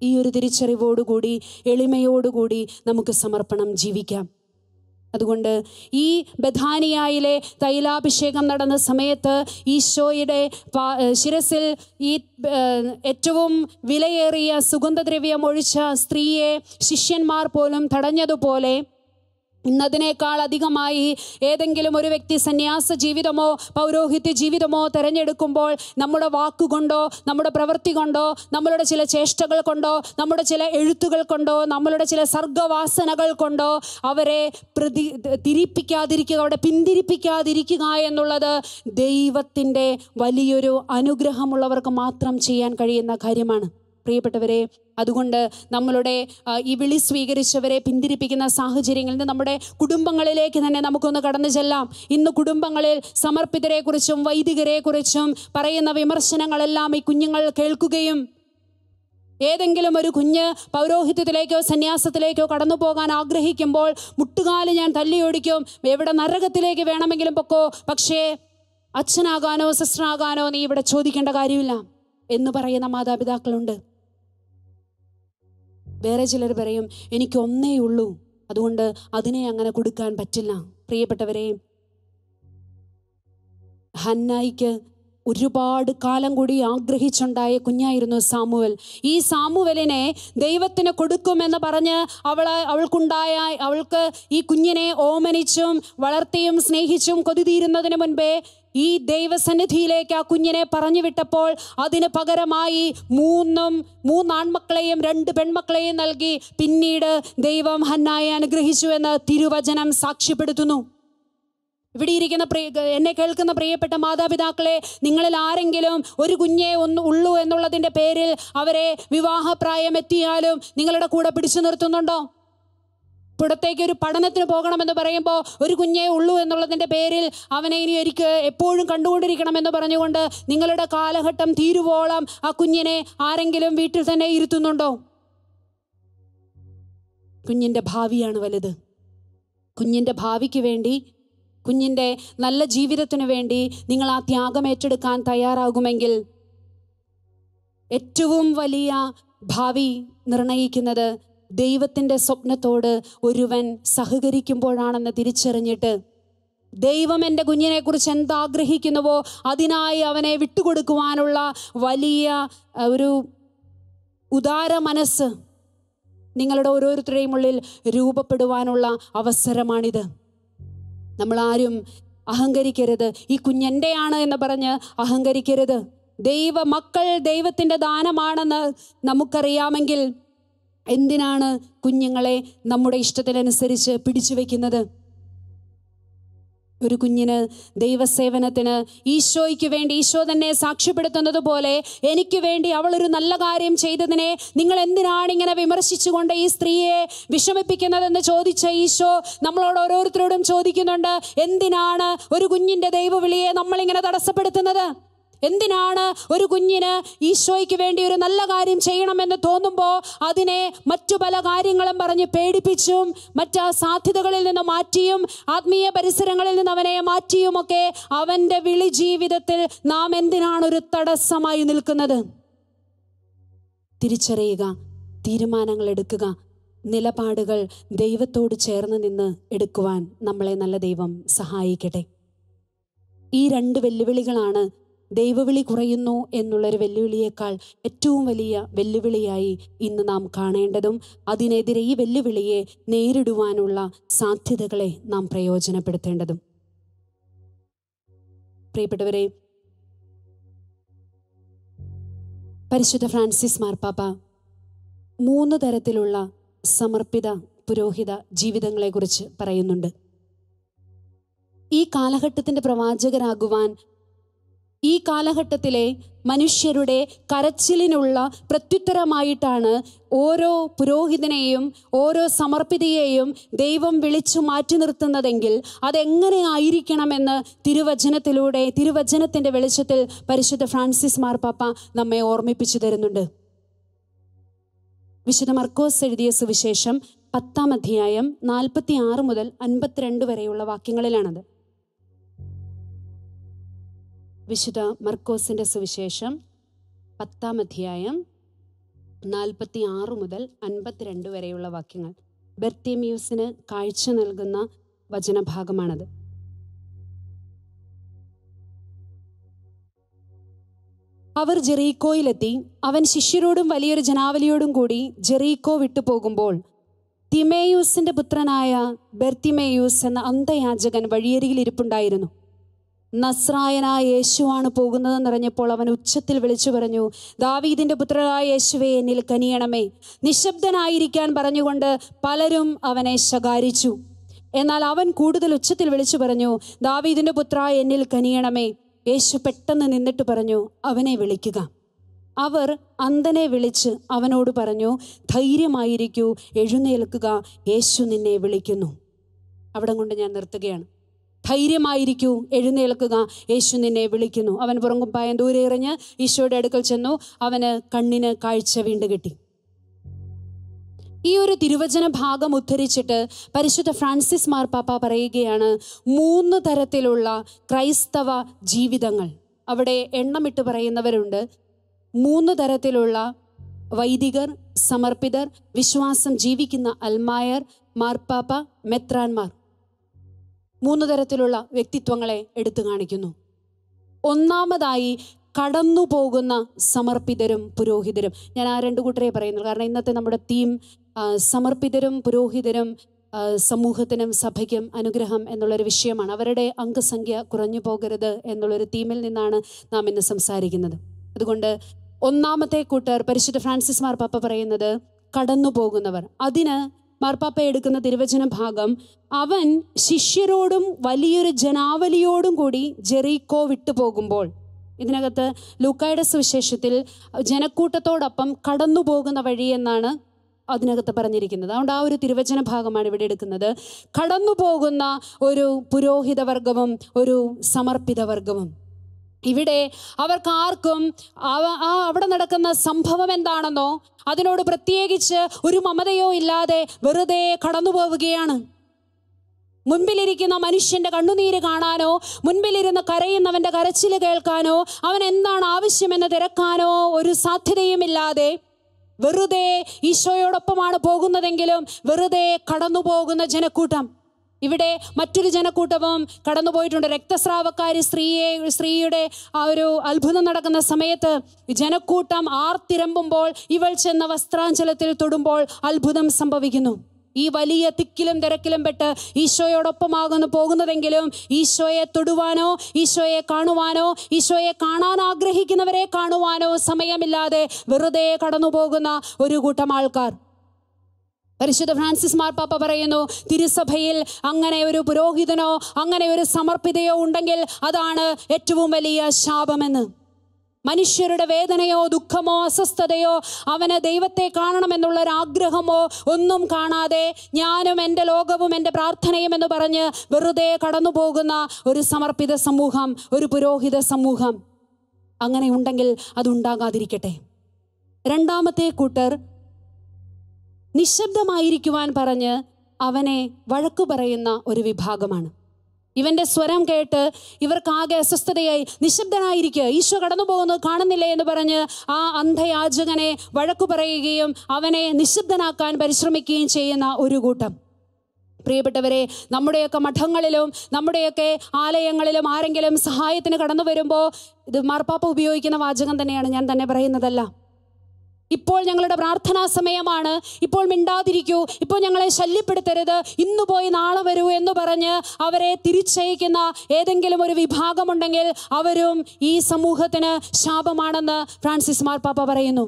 ഈ ഒരു തിരിച്ചറിവോടുകൂടി എളിമയോടുകൂടി നമുക്ക് സമർപ്പണം ജീവിക്കാം അതുകൊണ്ട് ഈ ബഥാനിയായിലെ തൈലാഭിഷേകം നടന്ന സമയത്ത് ഈശോയുടെ ശിരസിൽ ഈ ഏറ്റവും വിലയേറിയ സുഗന്ധദ്രവ്യം ഒഴിച്ച സ്ത്രീയെ ശിഷ്യന്മാർ പോലും തടഞ്ഞതുപോലെ ഇന്നതിനേക്കാൾ അധികമായി ഏതെങ്കിലും ഒരു വ്യക്തി സന്യാസ ജീവിതമോ പൗരോഹിത്യ ജീവിതമോ തിരഞ്ഞെടുക്കുമ്പോൾ നമ്മുടെ വാക്കുകൊണ്ടോ നമ്മുടെ പ്രവൃത്തി കൊണ്ടോ നമ്മളുടെ ചില ചേഷ്ടകൾ കൊണ്ടോ നമ്മുടെ ചില എഴുത്തുകൾ കൊണ്ടോ നമ്മളുടെ ചില സർഗവാസനകൾ കൊണ്ടോ അവരെ പ്രതി തിരിപ്പിക്കാതിരിക്കുക അവിടെ പിന്തിരിപ്പിക്കാതിരിക്കുക എന്നുള്ളത് ദൈവത്തിൻ്റെ വലിയൊരു അനുഗ്രഹമുള്ളവർക്ക് മാത്രം ചെയ്യാൻ കഴിയുന്ന കാര്യമാണ് പ്രിയപ്പെട്ടവരെ അതുകൊണ്ട് നമ്മളുടെ ഈ വിളി സ്വീകരിച്ചവരെ പിന്തിരിപ്പിക്കുന്ന സാഹചര്യങ്ങളിൽ നിന്ന് നമ്മുടെ കുടുംബങ്ങളിലേക്ക് തന്നെ നമുക്കൊന്ന് കടന്നു ചെല്ലാം ഇന്ന് കുടുംബങ്ങളിൽ സമർപ്പിതരെക്കുറിച്ചും വൈദികരെക്കുറിച്ചും പറയുന്ന വിമർശനങ്ങളെല്ലാം ഈ കുഞ്ഞുങ്ങൾ കേൾക്കുകയും ഏതെങ്കിലും ഒരു കുഞ്ഞ് പൗരോഹിത്യത്തിലേക്കോ സന്യാസത്തിലേക്കോ കടന്നു പോകാൻ ആഗ്രഹിക്കുമ്പോൾ മുട്ടുകാല് ഞാൻ തല്ലിയോടിക്കും എവിടെ നരകത്തിലേക്ക് വേണമെങ്കിലും പൊക്കോ പക്ഷേ അച്ഛനാകാനോ സിസ്റ്ററാകാനോ നീ ഇവിടെ ചോദിക്കേണ്ട കാര്യമില്ല എന്ന് പറയുന്ന മാതാപിതാക്കളുണ്ട് വേറെ ചിലർ പറയും എനിക്കൊന്നേ ഉള്ളൂ അതുകൊണ്ട് അതിനെ അങ്ങനെ കൊടുക്കാൻ പറ്റില്ല പ്രിയപ്പെട്ടവരെ ഹന്നായിക്ക് ഒരുപാട് കാലം കൂടി ആഗ്രഹിച്ചുണ്ടായ കുഞ്ഞായിരുന്നു സാമുവൽ ഈ സാമുവലിനെ ദൈവത്തിന് കൊടുക്കുമെന്ന് പറഞ്ഞ് അവൾ അവൾക്കുണ്ടായ അവൾക്ക് ഈ കുഞ്ഞിനെ ഓമനിച്ചും വളർത്തിയും സ്നേഹിച്ചും കൊതിതീരുന്നതിന് മുൻപേ ഈ ദൈവസന്നിധിയിലേക്ക് ആ കുഞ്ഞിനെ പറഞ്ഞു വിട്ടപ്പോൾ അതിന് പകരമായി മൂന്നും മൂന്നാൺമക്കളെയും രണ്ട് പെൺമക്കളെയും നൽകി പിന്നീട് ദൈവം ഹന്നായെ അനുഗ്രഹിച്ചു എന്ന് തിരുവചനം സാക്ഷ്യപ്പെടുത്തുന്നു ഇവിടെ ഇരിക്കുന്ന പ്രിയ എന്നെ കേൾക്കുന്ന പ്രിയപ്പെട്ട മാതാപിതാക്കളെ നിങ്ങളിൽ ആരെങ്കിലും ഒരു കുഞ്ഞെ ഒന്ന് ഉള്ളൂ എന്നുള്ളതിൻ്റെ പേരിൽ അവരെ വിവാഹപ്രായം എത്തിയാലും നിങ്ങളുടെ കൂടെ പിടിച്ചു നിർത്തുന്നുണ്ടോ പുറത്തേക്ക് ഒരു പഠനത്തിന് പോകണമെന്ന് പറയുമ്പോൾ ഒരു കുഞ്ഞേ ഉള്ളൂ എന്നുള്ളതിൻ്റെ പേരിൽ അവനെ ഇനി എനിക്ക് എപ്പോഴും കണ്ടുകൊണ്ടിരിക്കണമെന്ന് പറഞ്ഞുകൊണ്ട് നിങ്ങളുടെ കാലഘട്ടം തീരുവോളം ആ കുഞ്ഞിനെ ആരെങ്കിലും വീട്ടിൽ തന്നെ ഇരുത്തുന്നുണ്ടോ കുഞ്ഞിൻ്റെ ഭാവിയാണ് വലുത് കുഞ്ഞിൻ്റെ ഭാവിക്ക് വേണ്ടി കുഞ്ഞിൻ്റെ നല്ല ജീവിതത്തിനു വേണ്ടി നിങ്ങൾ ആ ത്യാഗം ഏറ്റെടുക്കാൻ തയ്യാറാകുമെങ്കിൽ ഏറ്റവും വലിയ ഭാവി നിർണയിക്കുന്നത് ദൈവത്തിൻ്റെ സ്വപ്നത്തോട് ഒരുവൻ സഹകരിക്കുമ്പോഴാണെന്ന് തിരിച്ചറിഞ്ഞിട്ട് ദൈവം എൻ്റെ കുഞ്ഞിനെക്കുറിച്ച് എന്താഗ്രഹിക്കുന്നുവോ അതിനായി അവനെ വിട്ടുകൊടുക്കുവാനുള്ള വലിയ ഒരു ഉദാര മനസ്സ് നിങ്ങളുടെ ഓരോരുത്തരുടെയും ഉള്ളിൽ രൂപപ്പെടുവാനുള്ള അവസരമാണിത് നമ്മളാരും അഹങ്കരിക്കരുത് ഈ കുഞ്ഞെൻ്റെയാണ് എന്ന് പറഞ്ഞ് അഹങ്കരിക്കരുത് ദൈവ മക്കൾ ദൈവത്തിൻ്റെ ദാനമാണെന്ന് നമുക്കറിയാമെങ്കിൽ എന്തിനാണ് കുഞ്ഞുങ്ങളെ നമ്മുടെ ഇഷ്ടത്തിനനുസരിച്ച് പിടിച്ചു വയ്ക്കുന്നത് ഒരു കുഞ്ഞിന് ദൈവസേവനത്തിന് ഈശോയ്ക്ക് വേണ്ടി ഈശോ തന്നെ സാക്ഷ്യപ്പെടുത്തുന്നത് പോലെ എനിക്ക് വേണ്ടി അവളൊരു നല്ല കാര്യം ചെയ്തതിനെ നിങ്ങൾ എന്തിനാണ് ഇങ്ങനെ വിമർശിച്ചുകൊണ്ട് ഈ സ്ത്രീയെ വിഷമിപ്പിക്കുന്നതെന്ന് ചോദിച്ച ഈശോ നമ്മളോട് ഓരോരുത്തരോടും ചോദിക്കുന്നുണ്ട് എന്തിനാണ് ഒരു കുഞ്ഞിൻ്റെ ദൈവവിളിയെ നമ്മളിങ്ങനെ തടസ്സപ്പെടുത്തുന്നത് എന്തിനാണ് ഒരു കുഞ്ഞിന് ഈശോയ്ക്ക് വേണ്ടി ഒരു നല്ല കാര്യം ചെയ്യണമെന്ന് തോന്നുമ്പോൾ അതിനെ മറ്റു പല കാര്യങ്ങളും പറഞ്ഞ് പേടിപ്പിച്ചും മറ്റ് സാധ്യതകളിൽ നിന്ന് മാറ്റിയും ആത്മീയ പരിസരങ്ങളിൽ നിന്ന് അവനെ മാറ്റിയുമൊക്കെ അവൻ്റെ വിളി ജീവിതത്തിൽ നാം എന്തിനാണ് ഒരു തടസ്സമായി നിൽക്കുന്നത് തിരിച്ചറിയുക തീരുമാനങ്ങൾ എടുക്കുക നിലപാടുകൾ ദൈവത്തോട് ചേർന്ന് നിന്ന് എടുക്കുവാൻ നമ്മളെ നല്ല ദൈവം സഹായിക്കട്ടെ ഈ രണ്ട് വെല്ലുവിളികളാണ് ദൈവവിളി കുറയുന്നു എന്നുള്ളൊരു വെല്ലുവിളിയേക്കാൾ ഏറ്റവും വലിയ വെല്ലുവിളിയായി ഇന്ന് നാം കാണേണ്ടതും അതിനെതിരെ ഈ വെല്ലുവിളിയെ നേരിടുവാനുള്ള സാധ്യതകളെ നാം പ്രയോജനപ്പെടുത്തേണ്ടതും പ്രിയപ്പെട്ടവരെ പരിശുദ്ധ ഫ്രാൻസിസ് മാർപ്പാപ്പ മൂന്ന് തരത്തിലുള്ള സമർപ്പിത പുരോഹിത ജീവിതങ്ങളെക്കുറിച്ച് പറയുന്നുണ്ട് ഈ കാലഘട്ടത്തിൻ്റെ പ്രവാചകരാകുവാൻ ഈ കാലഘട്ടത്തിലെ മനുഷ്യരുടെ കരച്ചിലിനുള്ള പ്രത്യുത്തരമായിട്ടാണ് ഓരോ പുരോഹിതനെയും ഓരോ സമർപ്പിതയെയും ദൈവം വിളിച്ചു മാറ്റി നിർത്തുന്നതെങ്കിൽ അതെങ്ങനെയായിരിക്കണമെന്ന് ആയിരിക്കണമെന്ന് തിരുവചനത്തിലൂടെ തിരുവചനത്തിൻ്റെ വെളിച്ചത്തിൽ പരിശുദ്ധ ഫ്രാൻസിസ് മാർപ്പാപ്പ നമ്മെ ഓർമ്മിപ്പിച്ചു തരുന്നുണ്ട് വിശുദ്ധ മർക്കോസ് എഴുതിയ സുവിശേഷം പത്താം അധ്യായം നാൽപ്പത്തി ആറ് മുതൽ അൻപത്തിരണ്ട് വരെയുള്ള വാക്യങ്ങളിലാണത് വിശുദ്ധ മർക്കോസിൻ്റെ സുവിശേഷം പത്താം അധ്യായം നാൽപ്പത്തി ആറ് മുതൽ അൻപത്തിരണ്ട് വരെയുള്ള വാക്യങ്ങൾ ബെർത്തിമ്യൂസിന് കാഴ്ച നൽകുന്ന വചനഭാഗമാണത് അവർ ജെറീക്കോയിലെത്തി അവൻ ശിഷ്യരോടും വലിയൊരു ജനാവലിയോടും കൂടി ജെറീക്കോ വിട്ടു പോകുമ്പോൾ തിമേയൂസിന്റെ പുത്രനായ ബെർത്തിമേയൂസ് എന്ന അന്തയാചകൻ വഴിയരികിൽ ഇരിപ്പുണ്ടായിരുന്നു നസ്രായനായ യേശുവാണ് പോകുന്നതെന്നറിഞ്ഞപ്പോൾ അവൻ ഉച്ചത്തിൽ വിളിച്ചു പറഞ്ഞു ദാവീദിൻ്റെ പുത്രരായ യേശുവെ എന്നിൽ കനിയണമേ നിശബ്ദനായിരിക്കാൻ പറഞ്ഞുകൊണ്ട് പലരും അവനെ ശകാരിച്ചു എന്നാൽ അവൻ കൂടുതൽ ഉച്ചത്തിൽ വിളിച്ചു പറഞ്ഞു ദാവീദിൻ്റെ പുത്ര എന്നിൽ കനിയണമേ യേശു പെട്ടെന്ന് നിന്നിട്ട് പറഞ്ഞു അവനെ വിളിക്കുക അവർ അന്ധനെ വിളിച്ച് അവനോട് പറഞ്ഞു ധൈര്യമായിരിക്കൂ എഴുന്നേൽക്കുക യേശു നിന്നെ വിളിക്കുന്നു അവിടെ കൊണ്ട് ഞാൻ നിർത്തുകയാണ് ധൈര്യമായിരിക്കൂ എഴുന്നേൽക്കുക യേശു നിന്നെ വിളിക്കുന്നു അവൻ പുറങ്കുപ്പായം ദൂരെ എറിഞ്ഞ് ഈശോയുടെ അടുക്കൽ ചെന്നു അവന് കണ്ണിന് കാഴ്ച വീണ്ടു കിട്ടി ഈ ഒരു തിരുവചന ഭാഗം ഉദ്ധരിച്ചിട്ട് പരിശുദ്ധ ഫ്രാൻസിസ് മാർപ്പാപ്പ പറയുകയാണ് മൂന്ന് തരത്തിലുള്ള ക്രൈസ്തവ ജീവിതങ്ങൾ അവിടെ എണ്ണമിട്ട് പറയുന്നവരുണ്ട് മൂന്ന് തരത്തിലുള്ള വൈദികർ സമർപ്പിതർ വിശ്വാസം ജീവിക്കുന്ന അൽമായർ മാർപ്പാപ്പ മെത്രാൻമാർ മൂന്ന് തരത്തിലുള്ള വ്യക്തിത്വങ്ങളെ എടുത്തു കാണിക്കുന്നു ഒന്നാമതായി കടന്നു പോകുന്ന സമർപ്പിതരും പുരോഹിതരും ഞാൻ ആ രണ്ട് കൂട്ടരെ പറയുന്നു കാരണം ഇന്നത്തെ നമ്മുടെ തീം സമർപ്പിതരും പുരോഹിതരും സമൂഹത്തിനും സഭയ്ക്കും അനുഗ്രഹം എന്നുള്ളൊരു വിഷയമാണ് അവരുടെ അംഗസംഖ്യ കുറഞ്ഞു പോകരുത് എന്നുള്ളൊരു തീമിൽ നിന്നാണ് നാം ഇന്ന് സംസാരിക്കുന്നത് അതുകൊണ്ട് ഒന്നാമത്തെ കൂട്ടർ പരിശുദ്ധ ഫ്രാൻസിസ് മാർപ്പാപ്പ പറയുന്നത് കടന്നു പോകുന്നവർ അതിന് മാർപ്പാപ്പ എടുക്കുന്ന തിരുവചന ഭാഗം അവൻ ശിഷ്യരോടും വലിയൊരു ജനാവലിയോടും കൂടി ജെറീക്കോ വിട്ടുപോകുമ്പോൾ ഇതിനകത്ത് ലൂക്കായുടെ സുവിശേഷത്തിൽ ജനക്കൂട്ടത്തോടൊപ്പം കടന്നു പോകുന്ന വഴി എന്നാണ് അതിനകത്ത് പറഞ്ഞിരിക്കുന്നത് അതുകൊണ്ട് ആ ഒരു തിരുവചന ഭാഗമാണ് ഇവിടെ എടുക്കുന്നത് കടന്നു പോകുന്ന ഒരു പുരോഹിതവർഗവും ഒരു സമർപ്പിത വർഗവും ഇവിടെ അവർക്കാർക്കും ആ അവിടെ നടക്കുന്ന സംഭവം എന്താണെന്നോ അതിനോട് പ്രത്യേകിച്ച് ഒരു മമതയോ ഇല്ലാതെ വെറുതെ കടന്നു പോവുകയാണ് മുൻപിലിരിക്കുന്ന മനുഷ്യൻ്റെ കണ്ണുനീര് കാണാനോ മുൻപിലിരുന്ന് കരയുന്നവൻ്റെ കരച്ചിൽ കേൾക്കാനോ അവൻ എന്താണ് ആവശ്യമെന്ന് തിരക്കാനോ ഒരു സാധ്യതയുമില്ലാതെ വെറുതെ ഈശോയോടൊപ്പമാണ് പോകുന്നതെങ്കിലും വെറുതെ കടന്നു പോകുന്ന ജനക്കൂട്ടം ഇവിടെ മറ്റൊരു ജനക്കൂട്ടവും കടന്നുപോയിട്ടുണ്ട് രക്തസ്രാവക്കാരി സ്ത്രീയെ സ്ത്രീയുടെ ആ ഒരു അത്ഭുതം നടക്കുന്ന സമയത്ത് ജനക്കൂട്ടം ആർത്തിരമ്പുമ്പോൾ ഇവൾ ചെന്ന വസ്ത്രാഞ്ചലത്തിൽ തൊടുമ്പോൾ അത്ഭുതം സംഭവിക്കുന്നു ഈ വലിയ തിക്കിലും തിരക്കിലും പെട്ട് ഈശോയോടൊപ്പമാകുന്നു പോകുന്നതെങ്കിലും ഈശോയെ തൊടുവാനോ ഈശോയെ കാണുവാനോ ഈശോയെ കാണാൻ ആഗ്രഹിക്കുന്നവരെ കാണുവാനോ സമയമില്ലാതെ വെറുതെ കടന്നു പോകുന്ന ഒരു കൂട്ടം ആൾക്കാർ പരിശുദ്ധ ഫ്രാൻസിസ് മാർപ്പാപ്പ പറയുന്നു തിരുസഭയിൽ അങ്ങനെ ഒരു പുരോഹിതനോ അങ്ങനെ ഒരു സമർപ്പിതയോ ഉണ്ടെങ്കിൽ അതാണ് ഏറ്റവും വലിയ ശാപമെന്ന് മനുഷ്യരുടെ വേദനയോ ദുഃഖമോ അസ്വസ്ഥതയോ അവന് ദൈവത്തെ കാണണമെന്നുള്ളൊരാഗ്രഹമോ ഒന്നും കാണാതെ ഞാനും എൻ്റെ ലോകവും എൻ്റെ പ്രാർത്ഥനയും എന്ന് പറഞ്ഞ് വെറുതെ കടന്നു പോകുന്ന ഒരു സമർപ്പിത സമൂഹം ഒരു പുരോഹിത സമൂഹം അങ്ങനെ ഉണ്ടെങ്കിൽ അതുണ്ടാകാതിരിക്കട്ടെ രണ്ടാമത്തെ കൂട്ടർ നിശബ്ദമായിരിക്കുവാൻ പറഞ്ഞ് അവനെ വഴക്കു പറയുന്ന ഒരു വിഭാഗമാണ് ഇവന്റെ സ്വരം കേട്ട് ഇവർക്കാകെ അസ്വസ്ഥതയായി നിശബ്ദനായിരിക്കുക ഈശോ കടന്നു പോകുന്നത് കാണുന്നില്ലേ എന്ന് പറഞ്ഞ് ആ അന്ധയാചകനെ വഴക്കു പറയുകയും അവനെ നിശബ്ദനാക്കാൻ പരിശ്രമിക്കുകയും ചെയ്യുന്ന ഒരു കൂട്ടം പ്രിയപ്പെട്ടവരെ നമ്മുടെയൊക്കെ മഠങ്ങളിലും നമ്മുടെയൊക്കെ ആലയങ്ങളിലും ആരെങ്കിലും സഹായത്തിന് കടന്നു വരുമ്പോൾ ഇത് മാർപ്പാപ്പ ഉപയോഗിക്കുന്ന വാചകം തന്നെയാണ് ഞാൻ തന്നെ പറയുന്നതല്ല ഇപ്പോൾ ഞങ്ങളുടെ പ്രാർത്ഥനാ സമയമാണ് ഇപ്പോൾ മിണ്ടാതിരിക്കൂ ഇപ്പോൾ ഞങ്ങളെ ശല്യപ്പെടുത്തരുത് ഇന്ന് പോയി നാളെ വരൂ എന്ന് പറഞ്ഞ് അവരെ തിരിച്ചയക്കുന്ന ഏതെങ്കിലും ഒരു വിഭാഗമുണ്ടെങ്കിൽ അവരും ഈ സമൂഹത്തിന് ശാപമാണെന്ന് ഫ്രാൻസിസ് മാർപ്പാപ്പ പറയുന്നു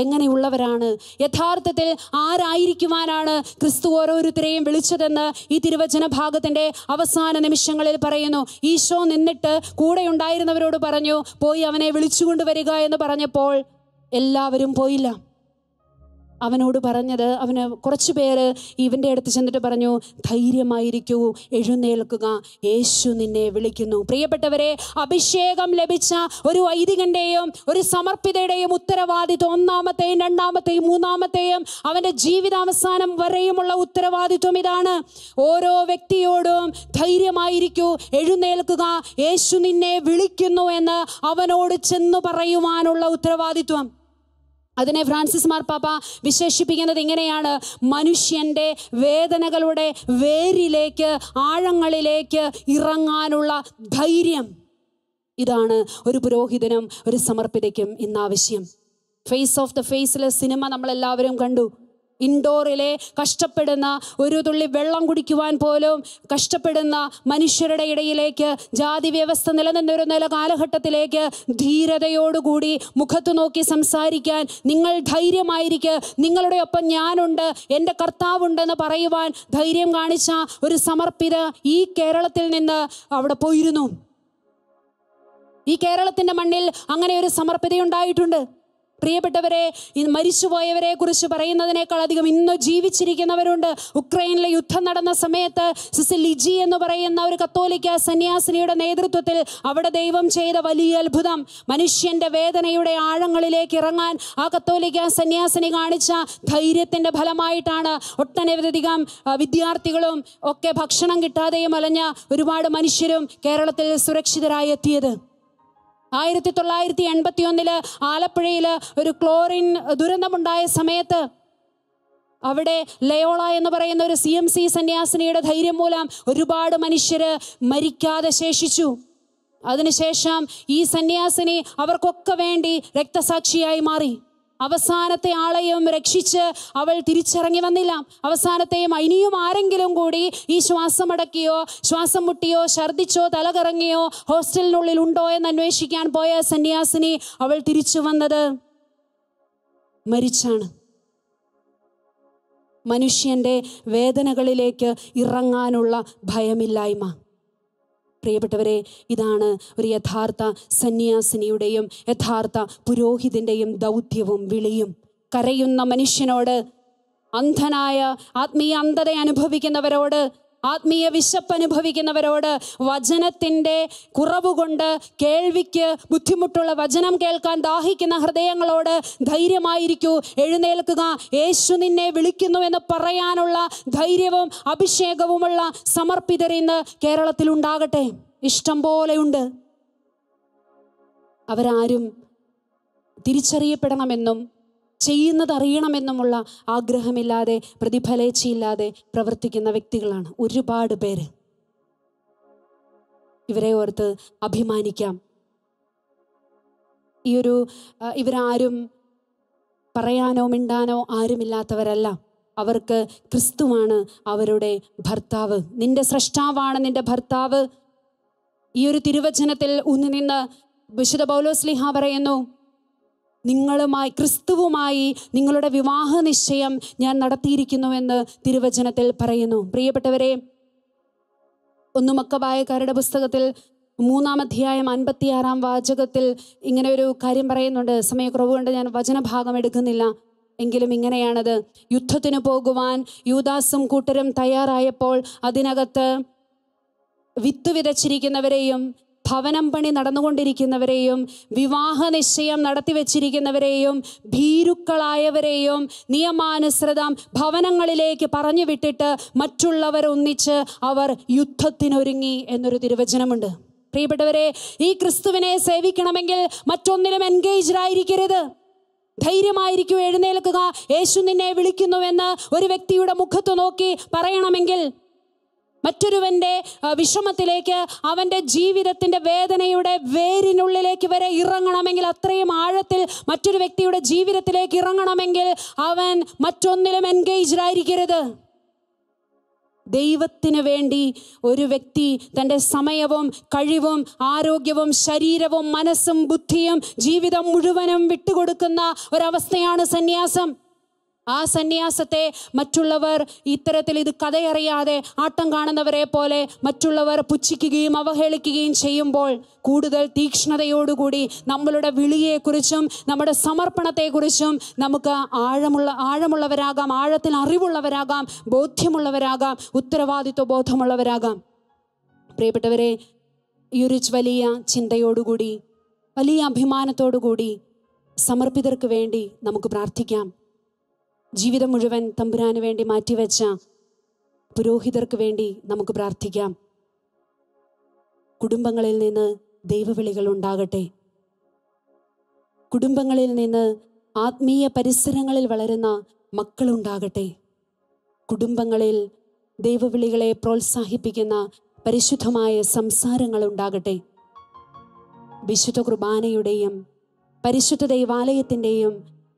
എങ്ങനെയുള്ളവരാണ് യഥാർത്ഥത്തിൽ ആരായിരിക്കുവാനാണ് ക്രിസ്തു ഓരോരുത്തരെയും വിളിച്ചതെന്ന് ഈ തിരുവചന ഭാഗത്തിൻ്റെ അവസാന നിമിഷങ്ങളിൽ പറയുന്നു ഈശോ നിന്നിട്ട് കൂടെ ഉണ്ടായിരുന്നവരോട് പറഞ്ഞു പോയി അവനെ വിളിച്ചുകൊണ്ടുവരിക എന്ന് പറഞ്ഞപ്പോൾ എല്ലാവരും പോയില്ല അവനോട് പറഞ്ഞത് അവന് കുറച്ച് പേര് ഇവൻ്റെ അടുത്ത് ചെന്നിട്ട് പറഞ്ഞു ധൈര്യമായിരിക്കൂ എഴുന്നേൽക്കുക യേശു നിന്നെ വിളിക്കുന്നു പ്രിയപ്പെട്ടവരെ അഭിഷേകം ലഭിച്ച ഒരു വൈദികൻ്റെയും ഒരു സമർപ്പിതയുടെയും ഉത്തരവാദിത്വം ഒന്നാമത്തെയും രണ്ടാമത്തെയും മൂന്നാമത്തെയും അവൻ്റെ ജീവിതാവസാനം വരെയുമുള്ള ഉത്തരവാദിത്വം ഇതാണ് ഓരോ വ്യക്തിയോടും ധൈര്യമായിരിക്കൂ എഴുന്നേൽക്കുക യേശു നിന്നെ വിളിക്കുന്നു എന്ന് അവനോട് ചെന്ന് പറയുവാനുള്ള ഉത്തരവാദിത്വം അതിനെ ഫ്രാൻസിസ് മാർപ്പാപ്പ വിശേഷിപ്പിക്കുന്നത് ഇങ്ങനെയാണ് മനുഷ്യൻ്റെ വേദനകളുടെ വേരിലേക്ക് ആഴങ്ങളിലേക്ക് ഇറങ്ങാനുള്ള ധൈര്യം ഇതാണ് ഒരു പുരോഹിതനും ഒരു സമർപ്പിതയ്ക്കും ഇന്നാവശ്യം ഫേസ് ഓഫ് ദ ഫേസിലെ സിനിമ നമ്മളെല്ലാവരും കണ്ടു ഇൻഡോറിലെ കഷ്ടപ്പെടുന്ന ഒരു തുള്ളി വെള്ളം കുടിക്കുവാൻ പോലും കഷ്ടപ്പെടുന്ന മനുഷ്യരുടെ ഇടയിലേക്ക് ജാതി വ്യവസ്ഥ നിലനിന്നിരുന്ന കാലഘട്ടത്തിലേക്ക് ധീരതയോടുകൂടി മുഖത്ത് നോക്കി സംസാരിക്കാൻ നിങ്ങൾ ധൈര്യമായിരിക്കുക നിങ്ങളുടെ ഒപ്പം ഞാനുണ്ട് എൻ്റെ കർത്താവുണ്ടെന്ന് പറയുവാൻ ധൈര്യം കാണിച്ച ഒരു സമർപ്പിത ഈ കേരളത്തിൽ നിന്ന് അവിടെ പോയിരുന്നു ഈ കേരളത്തിൻ്റെ മണ്ണിൽ അങ്ങനെ ഒരു സമർപ്പിത ഉണ്ടായിട്ടുണ്ട് പ്രിയപ്പെട്ടവരെ മരിച്ചുപോയവരെ കുറിച്ച് പറയുന്നതിനേക്കാൾ അധികം ഇന്ന് ജീവിച്ചിരിക്കുന്നവരുണ്ട് ഉക്രൈനിലെ യുദ്ധം നടന്ന സമയത്ത് സിസ് ലിജി എന്ന് പറയുന്ന ഒരു കത്തോലിക്ക സന്യാസിനിയുടെ നേതൃത്വത്തിൽ അവിടെ ദൈവം ചെയ്ത വലിയ അത്ഭുതം മനുഷ്യന്റെ വേദനയുടെ ആഴങ്ങളിലേക്ക് ഇറങ്ങാൻ ആ കത്തോലിക്ക സന്യാസിനി കാണിച്ച ധൈര്യത്തിന്റെ ഫലമായിട്ടാണ് ഒട്ടനവധികം വിദ്യാർത്ഥികളും ഒക്കെ ഭക്ഷണം കിട്ടാതെയും അലഞ്ഞ ഒരുപാട് മനുഷ്യരും കേരളത്തിൽ സുരക്ഷിതരായി എത്തിയത് ആയിരത്തി തൊള്ളായിരത്തി എൺപത്തി ഒന്നില് ആലപ്പുഴയിൽ ഒരു ക്ലോറിൻ ദുരന്തമുണ്ടായ സമയത്ത് അവിടെ ലയോള എന്ന് പറയുന്ന ഒരു സി എം സി സന്യാസിനിയുടെ ധൈര്യം മൂലം ഒരുപാട് മനുഷ്യർ മരിക്കാതെ ശേഷിച്ചു അതിനുശേഷം ഈ സന്യാസിനി അവർക്കൊക്കെ വേണ്ടി രക്തസാക്ഷിയായി മാറി അവസാനത്തെ ആളെയും രക്ഷിച്ച് അവൾ തിരിച്ചിറങ്ങി വന്നില്ല അവസാനത്തെയും ഇനിയും ആരെങ്കിലും കൂടി ഈ ശ്വാസമടക്കിയോ ശ്വാസം മുട്ടിയോ ഛർദിച്ചോ തലകറങ്ങിയോ ഹോസ്റ്റലിനുള്ളിൽ ഉണ്ടോ എന്ന് അന്വേഷിക്കാൻ പോയ സന്യാസിനി അവൾ തിരിച്ചു വന്നത് മരിച്ചാണ് മനുഷ്യന്റെ വേദനകളിലേക്ക് ഇറങ്ങാനുള്ള ഭയമില്ലായ്മ പ്രിയപ്പെട്ടവരെ ഇതാണ് ഒരു യഥാർത്ഥ സന്യാസിനിയുടെയും യഥാർത്ഥ പുരോഹിതൻ്റെയും ദൗത്യവും വിളിയും കരയുന്ന മനുഷ്യനോട് അന്ധനായ ആത്മീയ അന്ധത അനുഭവിക്കുന്നവരോട് ആത്മീയ വിശപ്പ് അനുഭവിക്കുന്നവരോട് വചനത്തിൻ്റെ കുറവുകൊണ്ട് കേൾവിക്ക് ബുദ്ധിമുട്ടുള്ള വചനം കേൾക്കാൻ ദാഹിക്കുന്ന ഹൃദയങ്ങളോട് ധൈര്യമായിരിക്കൂ എഴുന്നേൽക്കുക യേശു നിന്നെ വിളിക്കുന്നു എന്ന് പറയാനുള്ള ധൈര്യവും അഭിഷേകവുമുള്ള സമർപ്പിതർ ഇന്ന് കേരളത്തിൽ ഉണ്ടാകട്ടെ ഇഷ്ടം പോലെയുണ്ട് അവരാരും തിരിച്ചറിയപ്പെടണമെന്നും ചെയ്യുന്നത് അറിയണമെന്നുമുള്ള ആഗ്രഹമില്ലാതെ പ്രതിഫലേച്ഛയില്ലാതെ പ്രവർത്തിക്കുന്ന വ്യക്തികളാണ് ഒരുപാട് പേര് ഇവരെ ഓർത്ത് അഭിമാനിക്കാം ഈ ഒരു ഇവരാരും പറയാനോ മിണ്ടാനോ ആരുമില്ലാത്തവരല്ല അവർക്ക് ക്രിസ്തുവാണ് അവരുടെ ഭർത്താവ് നിന്റെ സൃഷ്ടാവാണ് നിന്റെ ഭർത്താവ് ഈ ഒരു തിരുവചനത്തിൽ ഊന്നി നിന്ന് വിശുദ്ധ പൗലോസ്ലിഹ പറയുന്നു നിങ്ങളുമായി ക്രിസ്തുവുമായി നിങ്ങളുടെ വിവാഹ നിശ്ചയം ഞാൻ നടത്തിയിരിക്കുന്നുവെന്ന് തിരുവചനത്തിൽ പറയുന്നു പ്രിയപ്പെട്ടവരെ ഒന്ന് മക്കബായക്കാരുടെ പുസ്തകത്തിൽ മൂന്നാം അധ്യായം അൻപത്തിയാറാം വാചകത്തിൽ ഇങ്ങനെ ഒരു കാര്യം പറയുന്നുണ്ട് സമയക്കുറവ് കൊണ്ട് ഞാൻ വചനഭാഗം എടുക്കുന്നില്ല എങ്കിലും ഇങ്ങനെയാണത് യുദ്ധത്തിന് പോകുവാൻ യൂദാസും കൂട്ടരും തയ്യാറായപ്പോൾ അതിനകത്ത് വിത്ത് വിതച്ചിരിക്കുന്നവരെയും ഭവനം പണി നടന്നുകൊണ്ടിരിക്കുന്നവരെയും വിവാഹ നിശ്ചയം നടത്തി വച്ചിരിക്കുന്നവരെയും ഭീരുക്കളായവരെയും നിയമാനുസൃതം ഭവനങ്ങളിലേക്ക് പറഞ്ഞു വിട്ടിട്ട് മറ്റുള്ളവരൊന്നിച്ച് അവർ യുദ്ധത്തിനൊരുങ്ങി എന്നൊരു തിരുവചനമുണ്ട് പ്രിയപ്പെട്ടവരെ ഈ ക്രിസ്തുവിനെ സേവിക്കണമെങ്കിൽ മറ്റൊന്നിലും എൻഗേജ്ഡ് ആയിരിക്കരുത് ധൈര്യമായിരിക്കും എഴുന്നേൽക്കുക യേശു നിന്നെ വിളിക്കുന്നുവെന്ന് ഒരു വ്യക്തിയുടെ മുഖത്ത് നോക്കി പറയണമെങ്കിൽ മറ്റൊരുവൻ്റെ വിഷമത്തിലേക്ക് അവൻ്റെ ജീവിതത്തിൻ്റെ വേദനയുടെ വേരിനുള്ളിലേക്ക് വരെ ഇറങ്ങണമെങ്കിൽ അത്രയും ആഴത്തിൽ മറ്റൊരു വ്യക്തിയുടെ ജീവിതത്തിലേക്ക് ഇറങ്ങണമെങ്കിൽ അവൻ മറ്റൊന്നിലും എൻഗേജ്ഡ് ആയിരിക്കരുത് ദൈവത്തിന് വേണ്ടി ഒരു വ്യക്തി തൻ്റെ സമയവും കഴിവും ആരോഗ്യവും ശരീരവും മനസ്സും ബുദ്ധിയും ജീവിതം മുഴുവനും വിട്ടുകൊടുക്കുന്ന ഒരവസ്ഥയാണ് സന്യാസം ആ സന്യാസത്തെ മറ്റുള്ളവർ ഇത്തരത്തിൽ ഇത് കഥയറിയാതെ ആട്ടം കാണുന്നവരെ പോലെ മറ്റുള്ളവർ പുച്ഛിക്കുകയും അവഹേളിക്കുകയും ചെയ്യുമ്പോൾ കൂടുതൽ തീക്ഷ്ണതയോടുകൂടി നമ്മളുടെ വിളിയെക്കുറിച്ചും നമ്മുടെ സമർപ്പണത്തെക്കുറിച്ചും നമുക്ക് ആഴമുള്ള ആഴമുള്ളവരാകാം ആഴത്തിൽ അറിവുള്ളവരാകാം ബോധ്യമുള്ളവരാകാം ഉത്തരവാദിത്വ ബോധമുള്ളവരാകാം പ്രിയപ്പെട്ടവരെ ഈ വലിയ ചിന്തയോടുകൂടി വലിയ അഭിമാനത്തോടുകൂടി സമർപ്പിതർക്ക് വേണ്ടി നമുക്ക് പ്രാർത്ഥിക്കാം ജീവിതം മുഴുവൻ തമ്പുരാന് വേണ്ടി മാറ്റിവെച്ച പുരോഹിതർക്ക് വേണ്ടി നമുക്ക് പ്രാർത്ഥിക്കാം കുടുംബങ്ങളിൽ നിന്ന് ദൈവവിളികൾ ഉണ്ടാകട്ടെ കുടുംബങ്ങളിൽ നിന്ന് ആത്മീയ പരിസരങ്ങളിൽ വളരുന്ന മക്കളുണ്ടാകട്ടെ കുടുംബങ്ങളിൽ ദൈവവിളികളെ പ്രോത്സാഹിപ്പിക്കുന്ന പരിശുദ്ധമായ സംസാരങ്ങൾ ഉണ്ടാകട്ടെ വിശുദ്ധ കുർബാനയുടെയും പരിശുദ്ധ ദൈവാലയത്തിൻ്റെയും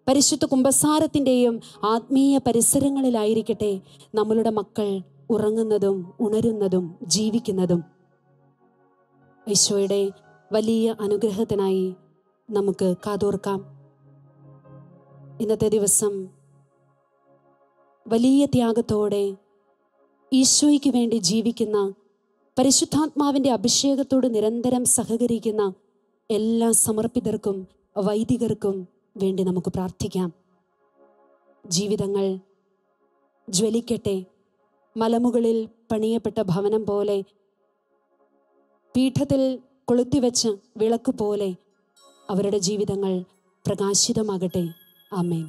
പരിശുദ്ധ കുംഭസാരത്തിൻ്റെയും ആത്മീയ പരിസരങ്ങളിലായിരിക്കട്ടെ നമ്മളുടെ മക്കൾ ഉറങ്ങുന്നതും ഉണരുന്നതും ജീവിക്കുന്നതും ഈശോയുടെ വലിയ അനുഗ്രഹത്തിനായി നമുക്ക് കാതോർക്കാം ഇന്നത്തെ ദിവസം വലിയ ത്യാഗത്തോടെ ഈശോയ്ക്ക് വേണ്ടി ജീവിക്കുന്ന പരിശുദ്ധാത്മാവിൻ്റെ അഭിഷേകത്തോട് നിരന്തരം സഹകരിക്കുന്ന എല്ലാ സമർപ്പിതർക്കും വൈദികർക്കും വേണ്ടി നമുക്ക് പ്രാർത്ഥിക്കാം ജീവിതങ്ങൾ ജ്വലിക്കട്ടെ മലമുകളിൽ പണിയപ്പെട്ട ഭവനം പോലെ പീഠത്തിൽ കൊളുത്തിവെച്ച വിളക്ക് പോലെ അവരുടെ ജീവിതങ്ങൾ പ്രകാശിതമാകട്ടെ ആമേൻ